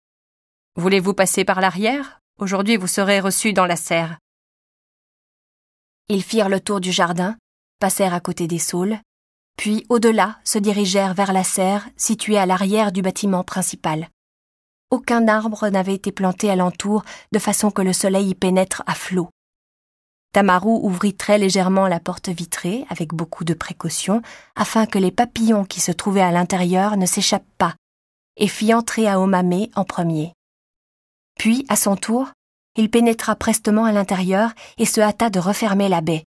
Voulez-vous passer par l'arrière Aujourd'hui vous serez reçu dans la serre. Ils firent le tour du jardin, passèrent à côté des saules, puis au-delà se dirigèrent vers la serre située à l'arrière du bâtiment principal. Aucun arbre n'avait été planté alentour de façon que le soleil y pénètre à flot. Tamaru ouvrit très légèrement la porte vitrée avec beaucoup de précaution afin que les papillons qui se trouvaient à l'intérieur ne s'échappent pas et fit entrer Aomame en premier. Puis, à son tour, il pénétra prestement à l'intérieur et se hâta de refermer la baie.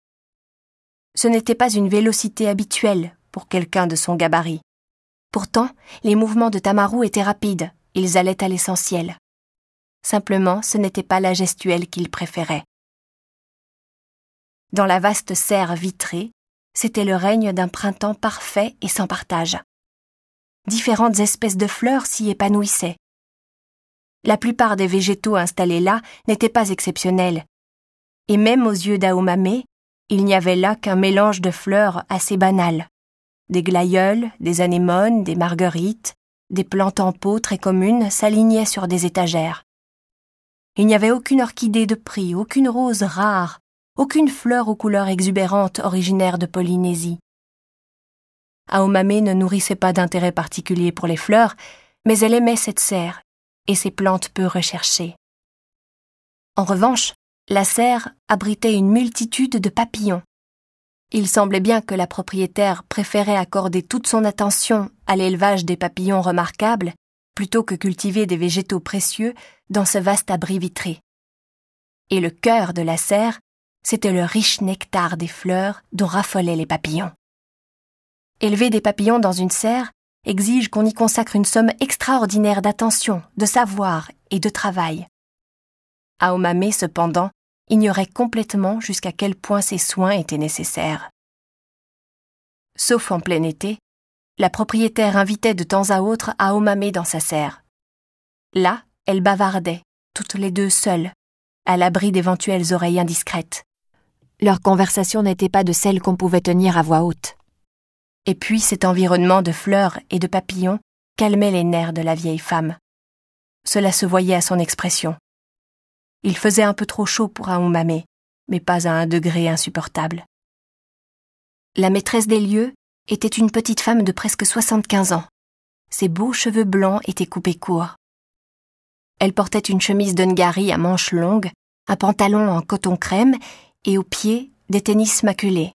Ce n'était pas une vélocité habituelle pour quelqu'un de son gabarit. Pourtant, les mouvements de Tamaru étaient rapides, ils allaient à l'essentiel. Simplement, ce n'était pas la gestuelle qu'ils préféraient. Dans la vaste serre vitrée, c'était le règne d'un printemps parfait et sans partage. Différentes espèces de fleurs s'y épanouissaient. La plupart des végétaux installés là n'étaient pas exceptionnels. Et même aux yeux d'Aomame, il n'y avait là qu'un mélange de fleurs assez banales. Des glaïeuls, des anémones, des marguerites, des plantes en pot très communes s'alignaient sur des étagères. Il n'y avait aucune orchidée de prix, aucune rose rare, aucune fleur aux couleurs exubérantes originaires de Polynésie. Aomame ne nourrissait pas d'intérêt particulier pour les fleurs, mais elle aimait cette serre et ses plantes peu recherchées. En revanche, la serre abritait une multitude de papillons, il semblait bien que la propriétaire préférait accorder toute son attention à l'élevage des papillons remarquables plutôt que cultiver des végétaux précieux dans ce vaste abri vitré. Et le cœur de la serre, c'était le riche nectar des fleurs dont raffolaient les papillons. Élever des papillons dans une serre exige qu'on y consacre une somme extraordinaire d'attention, de savoir et de travail. Aomame, cependant, ignorait complètement jusqu'à quel point ces soins étaient nécessaires. Sauf en plein été, la propriétaire invitait de temps à autre à omamer dans sa serre. Là, elles bavardaient, toutes les deux seules, à l'abri d'éventuelles oreilles indiscrètes. Leur conversation n'était pas de celle qu'on pouvait tenir à voix haute. Et puis cet environnement de fleurs et de papillons calmait les nerfs de la vieille femme. Cela se voyait à son expression. Il faisait un peu trop chaud pour un mais pas à un degré insupportable. La maîtresse des lieux était une petite femme de presque 75 ans. Ses beaux cheveux blancs étaient coupés courts. Elle portait une chemise d'Ungari à manches longues, un pantalon en coton crème et aux pieds des tennis maculés.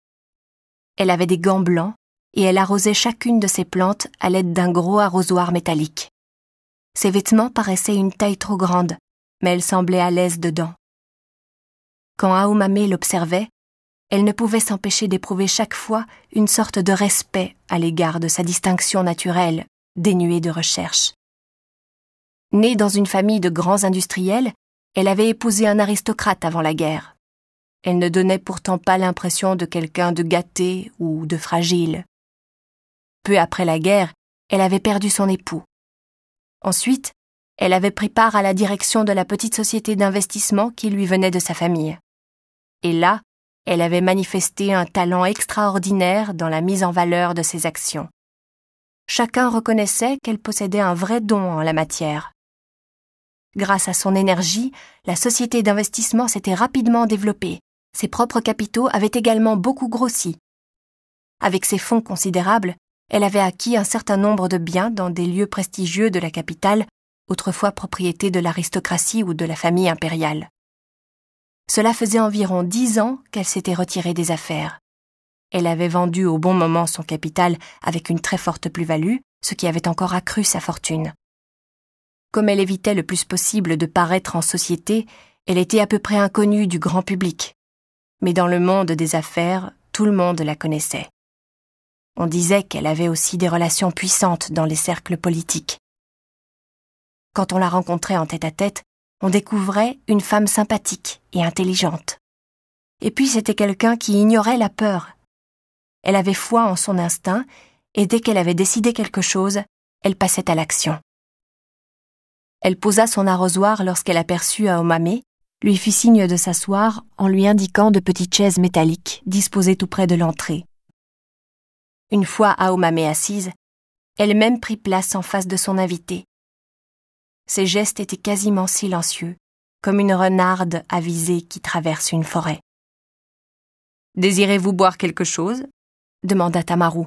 Elle avait des gants blancs et elle arrosait chacune de ses plantes à l'aide d'un gros arrosoir métallique. Ses vêtements paraissaient une taille trop grande, elle semblait à l'aise dedans. Quand Aomame l'observait, elle ne pouvait s'empêcher d'éprouver chaque fois une sorte de respect à l'égard de sa distinction naturelle, dénuée de recherche. Née dans une famille de grands industriels, elle avait épousé un aristocrate avant la guerre. Elle ne donnait pourtant pas l'impression de quelqu'un de gâté ou de fragile. Peu après la guerre, elle avait perdu son époux. Ensuite, elle avait pris part à la direction de la petite société d'investissement qui lui venait de sa famille. Et là, elle avait manifesté un talent extraordinaire dans la mise en valeur de ses actions. Chacun reconnaissait qu'elle possédait un vrai don en la matière. Grâce à son énergie, la société d'investissement s'était rapidement développée. Ses propres capitaux avaient également beaucoup grossi. Avec ses fonds considérables, elle avait acquis un certain nombre de biens dans des lieux prestigieux de la capitale autrefois propriété de l'aristocratie ou de la famille impériale. Cela faisait environ dix ans qu'elle s'était retirée des affaires. Elle avait vendu au bon moment son capital avec une très forte plus-value, ce qui avait encore accru sa fortune. Comme elle évitait le plus possible de paraître en société, elle était à peu près inconnue du grand public. Mais dans le monde des affaires, tout le monde la connaissait. On disait qu'elle avait aussi des relations puissantes dans les cercles politiques. Quand on la rencontrait en tête-à-tête, on découvrait une femme sympathique et intelligente. Et puis c'était quelqu'un qui ignorait la peur. Elle avait foi en son instinct, et dès qu'elle avait décidé quelque chose, elle passait à l'action. Elle posa son arrosoir lorsqu'elle aperçut Aomame, lui fit signe de s'asseoir en lui indiquant de petites chaises métalliques disposées tout près de l'entrée. Une fois Aomame assise, elle-même prit place en face de son invité ses gestes étaient quasiment silencieux, comme une renarde avisée qui traverse une forêt. Désirez-vous boire quelque chose demanda Tamaru.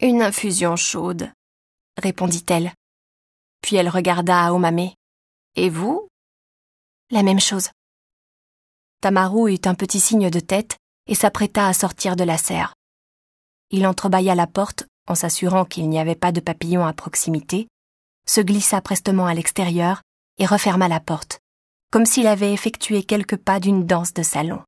Une infusion chaude, répondit-elle. Puis elle regarda Aomame. Et vous La même chose. Tamaru eut un petit signe de tête et s'apprêta à sortir de la serre. Il entrebâilla la porte en s'assurant qu'il n'y avait pas de papillons à proximité, se glissa prestement à l'extérieur et referma la porte, comme s'il avait effectué quelques pas d'une danse de salon.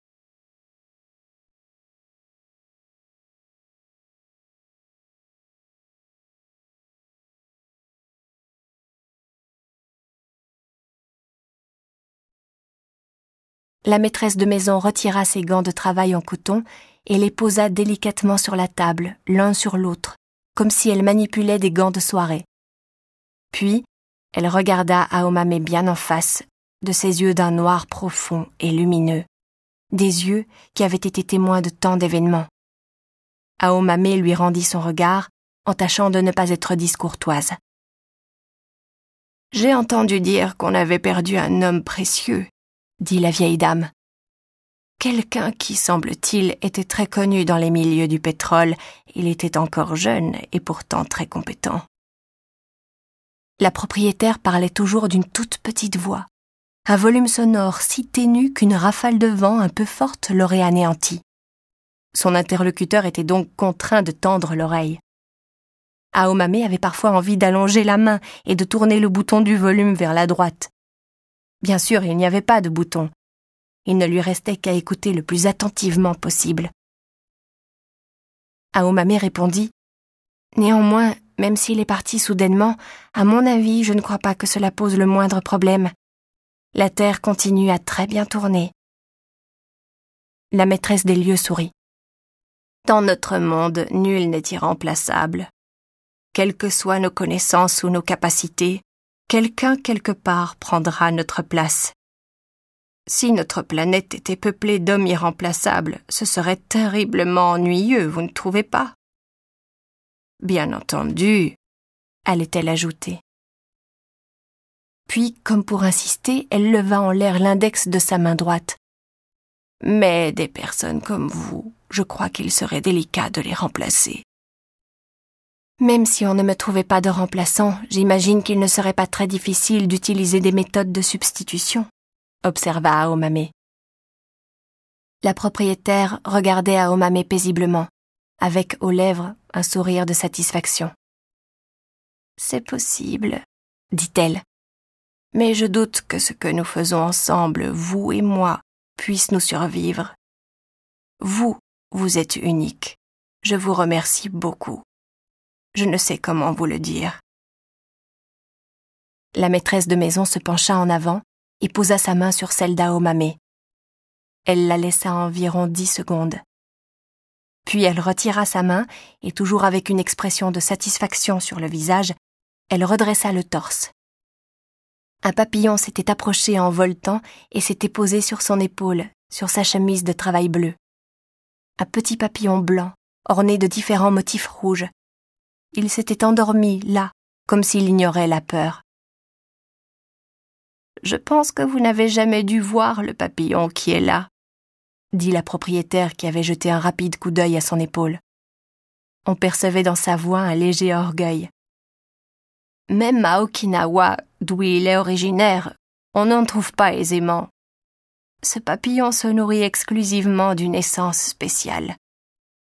La maîtresse de maison retira ses gants de travail en coton et les posa délicatement sur la table, l'un sur l'autre, comme si elle manipulait des gants de soirée, puis, elle regarda Aomame bien en face, de ses yeux d'un noir profond et lumineux, des yeux qui avaient été témoins de tant d'événements. Aomame lui rendit son regard en tâchant de ne pas être discourtoise. J'ai entendu dire qu'on avait perdu un homme précieux, dit la vieille dame. Quelqu'un qui, semble-t-il, était très connu dans les milieux du pétrole, il était encore jeune et pourtant très compétent. La propriétaire parlait toujours d'une toute petite voix, un volume sonore si ténu qu'une rafale de vent un peu forte l'aurait anéanti. Son interlocuteur était donc contraint de tendre l'oreille. Aomame avait parfois envie d'allonger la main et de tourner le bouton du volume vers la droite. Bien sûr, il n'y avait pas de bouton. Il ne lui restait qu'à écouter le plus attentivement possible. Aomame répondit Néanmoins, même s'il est parti soudainement, à mon avis, je ne crois pas que cela pose le moindre problème. La Terre continue à très bien tourner. La maîtresse des lieux sourit. Dans notre monde, nul n'est irremplaçable. Quelles que soient nos connaissances ou nos capacités, quelqu'un quelque part prendra notre place. Si notre planète était peuplée d'hommes irremplaçables, ce serait terriblement ennuyeux, vous ne trouvez pas Bien entendu, allait-elle ajouter. Puis, comme pour insister, elle leva en l'air l'index de sa main droite. Mais des personnes comme vous, je crois qu'il serait délicat de les remplacer. Même si on ne me trouvait pas de remplaçant, j'imagine qu'il ne serait pas très difficile d'utiliser des méthodes de substitution, observa Aomame. La propriétaire regardait Aomame paisiblement, avec aux lèvres un sourire de satisfaction. C'est possible, dit-elle. Mais je doute que ce que nous faisons ensemble, vous et moi, puisse nous survivre. Vous, vous êtes unique. Je vous remercie beaucoup. Je ne sais comment vous le dire. La maîtresse de maison se pencha en avant et posa sa main sur celle d'Aomame. Elle la laissa environ dix secondes. Puis elle retira sa main, et toujours avec une expression de satisfaction sur le visage, elle redressa le torse. Un papillon s'était approché en voltant et s'était posé sur son épaule, sur sa chemise de travail bleu. Un petit papillon blanc, orné de différents motifs rouges. Il s'était endormi là, comme s'il ignorait la peur. Je pense que vous n'avez jamais dû voir le papillon qui est là, dit la propriétaire qui avait jeté un rapide coup d'œil à son épaule. On percevait dans sa voix un léger orgueil. Même à Okinawa, d'où il est originaire, on n'en trouve pas aisément. Ce papillon se nourrit exclusivement d'une essence spéciale.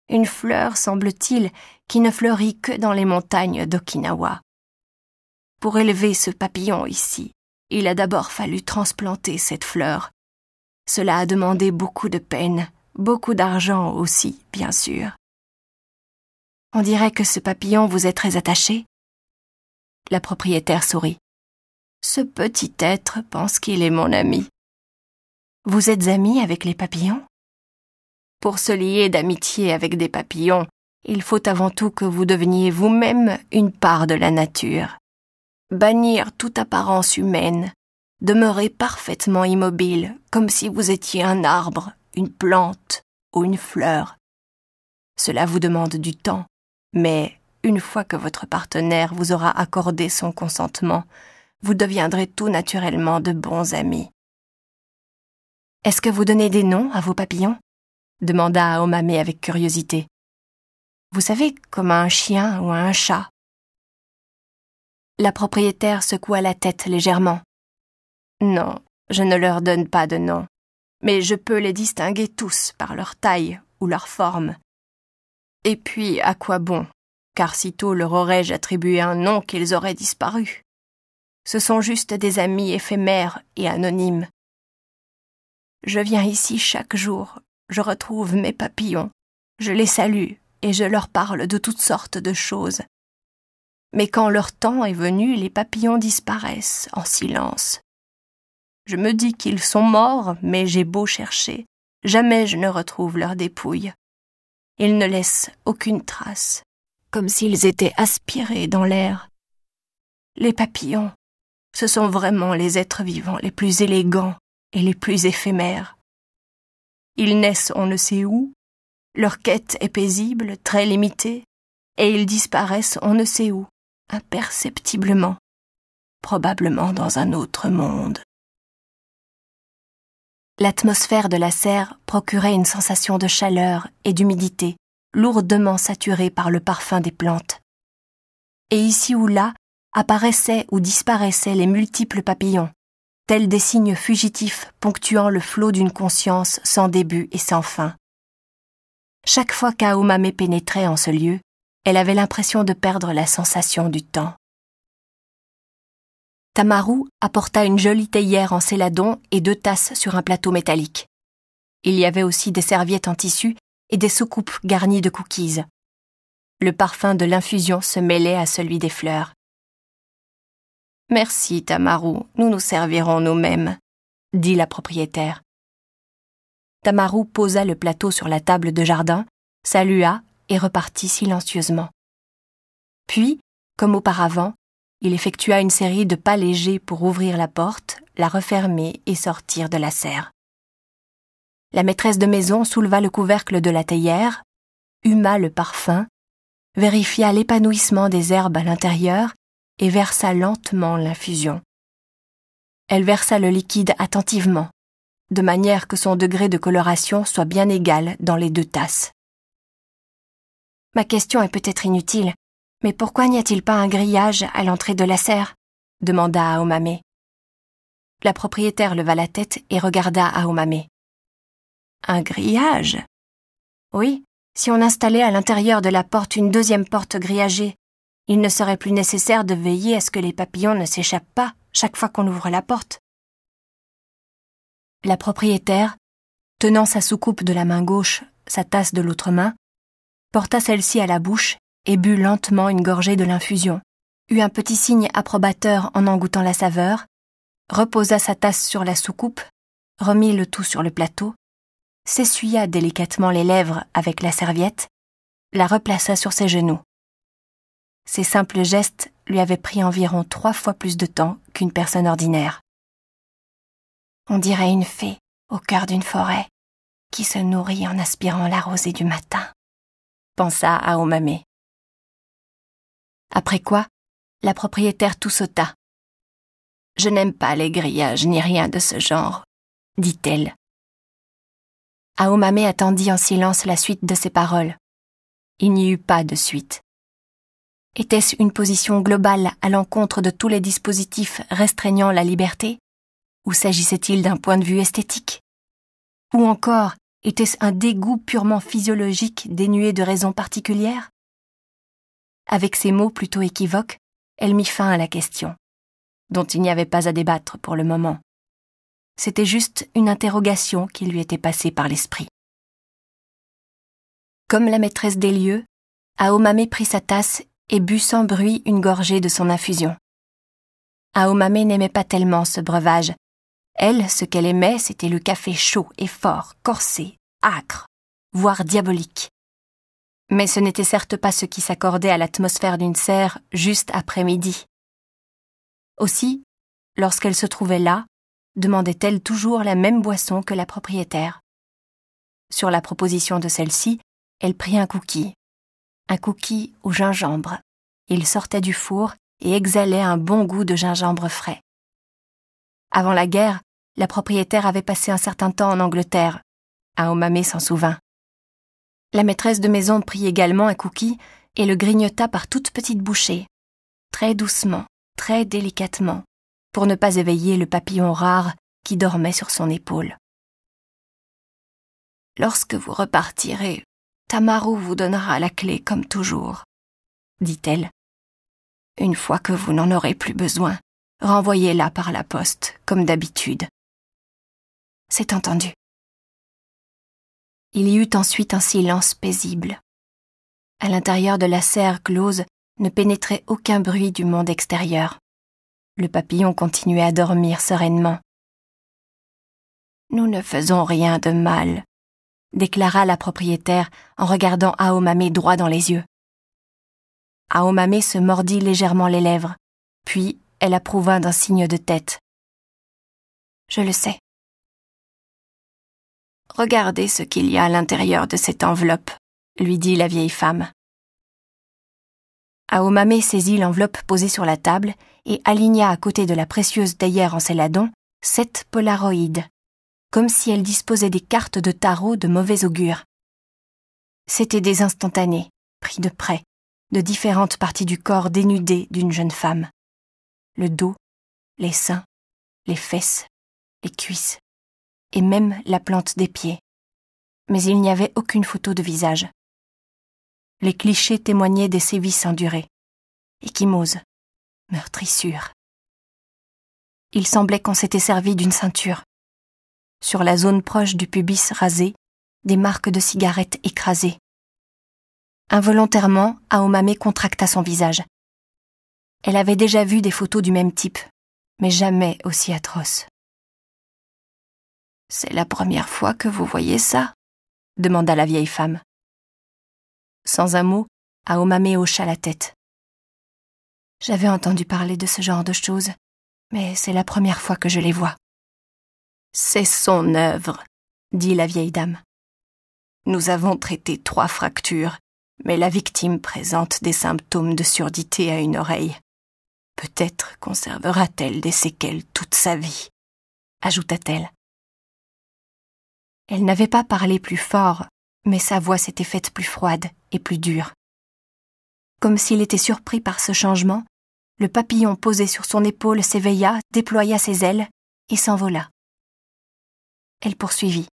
Une fleur, semble-t-il, qui ne fleurit que dans les montagnes d'Okinawa. Pour élever ce papillon ici, il a d'abord fallu transplanter cette fleur, cela a demandé beaucoup de peine, beaucoup d'argent aussi, bien sûr. On dirait que ce papillon vous est très attaché. La propriétaire sourit. Ce petit être pense qu'il est mon ami. Vous êtes ami avec les papillons Pour se lier d'amitié avec des papillons, il faut avant tout que vous deveniez vous-même une part de la nature. Bannir toute apparence humaine, demeurez parfaitement immobile, comme si vous étiez un arbre, une plante ou une fleur. Cela vous demande du temps, mais une fois que votre partenaire vous aura accordé son consentement, vous deviendrez tout naturellement de bons amis. Est-ce que vous donnez des noms à vos papillons demanda Omame avec curiosité. Vous savez, comme à un chien ou à un chat. La propriétaire secoua la tête légèrement. Non, je ne leur donne pas de nom, mais je peux les distinguer tous par leur taille ou leur forme. Et puis, à quoi bon Car sitôt leur aurais-je attribué un nom qu'ils auraient disparu. Ce sont juste des amis éphémères et anonymes. Je viens ici chaque jour, je retrouve mes papillons, je les salue et je leur parle de toutes sortes de choses. Mais quand leur temps est venu, les papillons disparaissent en silence, je me dis qu'ils sont morts, mais j'ai beau chercher, jamais je ne retrouve leurs dépouilles. Ils ne laissent aucune trace, comme s'ils étaient aspirés dans l'air. Les papillons, ce sont vraiment les êtres vivants les plus élégants et les plus éphémères. Ils naissent on ne sait où, leur quête est paisible, très limitée, et ils disparaissent on ne sait où, imperceptiblement, probablement dans un autre monde. L'atmosphère de la serre procurait une sensation de chaleur et d'humidité, lourdement saturée par le parfum des plantes. Et ici ou là apparaissaient ou disparaissaient les multiples papillons, tels des signes fugitifs ponctuant le flot d'une conscience sans début et sans fin. Chaque fois qu'Aomame pénétrait en ce lieu, elle avait l'impression de perdre la sensation du temps. Tamaru apporta une jolie théière en céladon et deux tasses sur un plateau métallique. Il y avait aussi des serviettes en tissu et des soucoupes garnies de cookies. Le parfum de l'infusion se mêlait à celui des fleurs. Merci, Tamaru, nous nous servirons nous-mêmes, dit la propriétaire. Tamaru posa le plateau sur la table de jardin, salua et repartit silencieusement. Puis, comme auparavant, il effectua une série de pas légers pour ouvrir la porte, la refermer et sortir de la serre. La maîtresse de maison souleva le couvercle de la théière, huma le parfum, vérifia l'épanouissement des herbes à l'intérieur et versa lentement l'infusion. Elle versa le liquide attentivement, de manière que son degré de coloration soit bien égal dans les deux tasses. Ma question est peut-être inutile, mais pourquoi n'y a-t-il pas un grillage à l'entrée de la serre demanda Aomame. La propriétaire leva la tête et regarda Aomame. Un grillage Oui, si on installait à l'intérieur de la porte une deuxième porte grillagée, il ne serait plus nécessaire de veiller à ce que les papillons ne s'échappent pas chaque fois qu'on ouvre la porte. La propriétaire, tenant sa soucoupe de la main gauche, sa tasse de l'autre main, porta celle-ci à la bouche et but lentement une gorgée de l'infusion, eut un petit signe approbateur en en goûtant la saveur, reposa sa tasse sur la soucoupe, remit le tout sur le plateau, s'essuya délicatement les lèvres avec la serviette, la replaça sur ses genoux. Ces simples gestes lui avaient pris environ trois fois plus de temps qu'une personne ordinaire. On dirait une fée au cœur d'une forêt qui se nourrit en aspirant la rosée du matin, pensa Aomame. Après quoi, la propriétaire tout sauta. Je n'aime pas les grillages ni rien de ce genre, dit-elle. Aomame attendit en silence la suite de ses paroles. Il n'y eut pas de suite. Était-ce une position globale à l'encontre de tous les dispositifs restreignant la liberté Ou s'agissait-il d'un point de vue esthétique Ou encore, était-ce un dégoût purement physiologique dénué de raisons particulière avec ces mots plutôt équivoques, elle mit fin à la question, dont il n'y avait pas à débattre pour le moment. C'était juste une interrogation qui lui était passée par l'esprit. Comme la maîtresse des lieux, Aomame prit sa tasse et but sans bruit une gorgée de son infusion. Aomame n'aimait pas tellement ce breuvage. Elle, ce qu'elle aimait, c'était le café chaud et fort, corsé, âcre, voire diabolique. Mais ce n'était certes pas ce qui s'accordait à l'atmosphère d'une serre juste après-midi. Aussi, lorsqu'elle se trouvait là, demandait-elle toujours la même boisson que la propriétaire. Sur la proposition de celle-ci, elle prit un cookie. Un cookie au gingembre. Il sortait du four et exhalait un bon goût de gingembre frais. Avant la guerre, la propriétaire avait passé un certain temps en Angleterre. Aomame s'en souvint. La maîtresse de maison prit également un cookie et le grignota par toute petite bouchée, très doucement, très délicatement, pour ne pas éveiller le papillon rare qui dormait sur son épaule. Lorsque vous repartirez, Tamaru vous donnera la clé comme toujours, dit-elle. Une fois que vous n'en aurez plus besoin, renvoyez-la par la poste, comme d'habitude. C'est entendu. Il y eut ensuite un silence paisible. À l'intérieur de la serre close ne pénétrait aucun bruit du monde extérieur. Le papillon continuait à dormir sereinement. Nous ne faisons rien de mal, déclara la propriétaire en regardant Aomame droit dans les yeux. Aomame se mordit légèrement les lèvres, puis elle approuva d'un signe de tête. Je le sais, Regardez ce qu'il y a à l'intérieur de cette enveloppe, lui dit la vieille femme. Aomame saisit l'enveloppe posée sur la table et aligna à côté de la précieuse théière en céladon sept polaroïdes, comme si elle disposait des cartes de tarot de mauvais augure. C'étaient des instantanés, pris de près, de différentes parties du corps dénudées d'une jeune femme. Le dos, les seins, les fesses, les cuisses, et même la plante des pieds. Mais il n'y avait aucune photo de visage. Les clichés témoignaient des sévices endurés. Échymose, meurtrissure. Il semblait qu'on s'était servi d'une ceinture. Sur la zone proche du pubis rasé, des marques de cigarettes écrasées. Involontairement, Aomame contracta son visage. Elle avait déjà vu des photos du même type, mais jamais aussi atroces. C'est la première fois que vous voyez ça demanda la vieille femme. Sans un mot, Aomame hocha la tête. J'avais entendu parler de ce genre de choses, mais c'est la première fois que je les vois. C'est son œuvre, dit la vieille dame. Nous avons traité trois fractures, mais la victime présente des symptômes de surdité à une oreille. Peut-être conservera-t-elle des séquelles toute sa vie, ajouta-t-elle elle n'avait pas parlé plus fort, mais sa voix s'était faite plus froide et plus dure. Comme s'il était surpris par ce changement, le papillon posé sur son épaule s'éveilla, déploya ses ailes et s'envola. Elle poursuivit.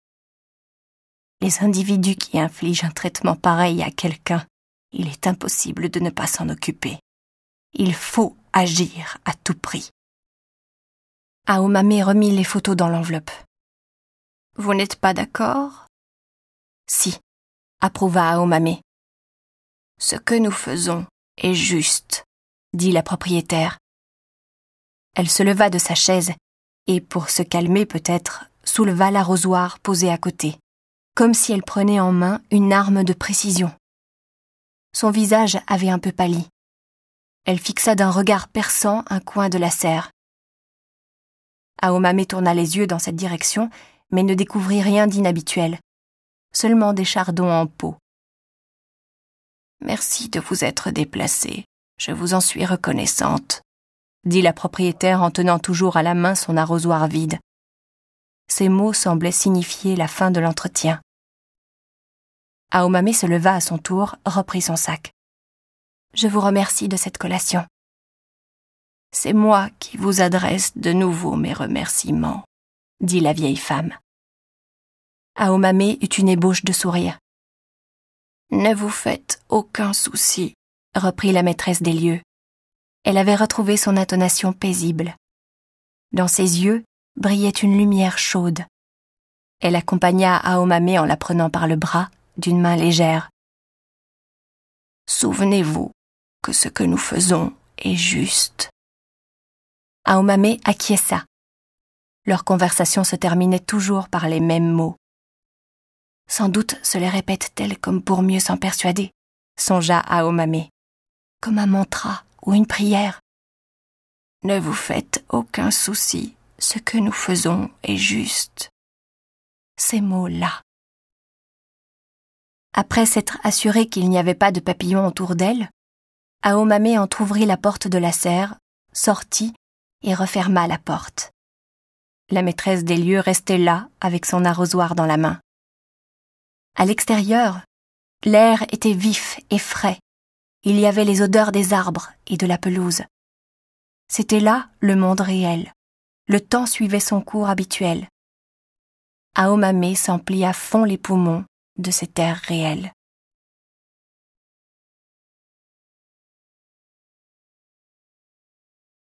Les individus qui infligent un traitement pareil à quelqu'un, il est impossible de ne pas s'en occuper. Il faut agir à tout prix. Aomame remit les photos dans l'enveloppe. Vous n'êtes pas d'accord Si, approuva Aomame. Ce que nous faisons est juste, dit la propriétaire. Elle se leva de sa chaise et, pour se calmer peut-être, souleva l'arrosoir posé à côté, comme si elle prenait en main une arme de précision. Son visage avait un peu pâli. Elle fixa d'un regard perçant un coin de la serre. Aomame tourna les yeux dans cette direction mais ne découvrit rien d'inhabituel, seulement des chardons en peau. Merci de vous être déplacé, je vous en suis reconnaissante, dit la propriétaire en tenant toujours à la main son arrosoir vide. Ces mots semblaient signifier la fin de l'entretien. Aomame se leva à son tour, reprit son sac. Je vous remercie de cette collation. C'est moi qui vous adresse de nouveau mes remerciements dit la vieille femme. Aomame eut une ébauche de sourire. Ne vous faites aucun souci, reprit la maîtresse des lieux. Elle avait retrouvé son intonation paisible. Dans ses yeux brillait une lumière chaude. Elle accompagna Aomame en la prenant par le bras d'une main légère. Souvenez-vous que ce que nous faisons est juste. Aomame acquiesça. Leur conversation se terminait toujours par les mêmes mots. Sans doute se les répète-t-elle comme pour mieux s'en persuader, songea Aomame. Comme un mantra ou une prière. Ne vous faites aucun souci, ce que nous faisons est juste. Ces mots-là. Après s'être assuré qu'il n'y avait pas de papillons autour d'elle, Aomame entr'ouvrit la porte de la serre, sortit et referma la porte. La maîtresse des lieux restait là, avec son arrosoir dans la main. À l'extérieur, l'air était vif et frais. Il y avait les odeurs des arbres et de la pelouse. C'était là le monde réel. Le temps suivait son cours habituel. Aomame s'emplit à fond les poumons de cet air réel.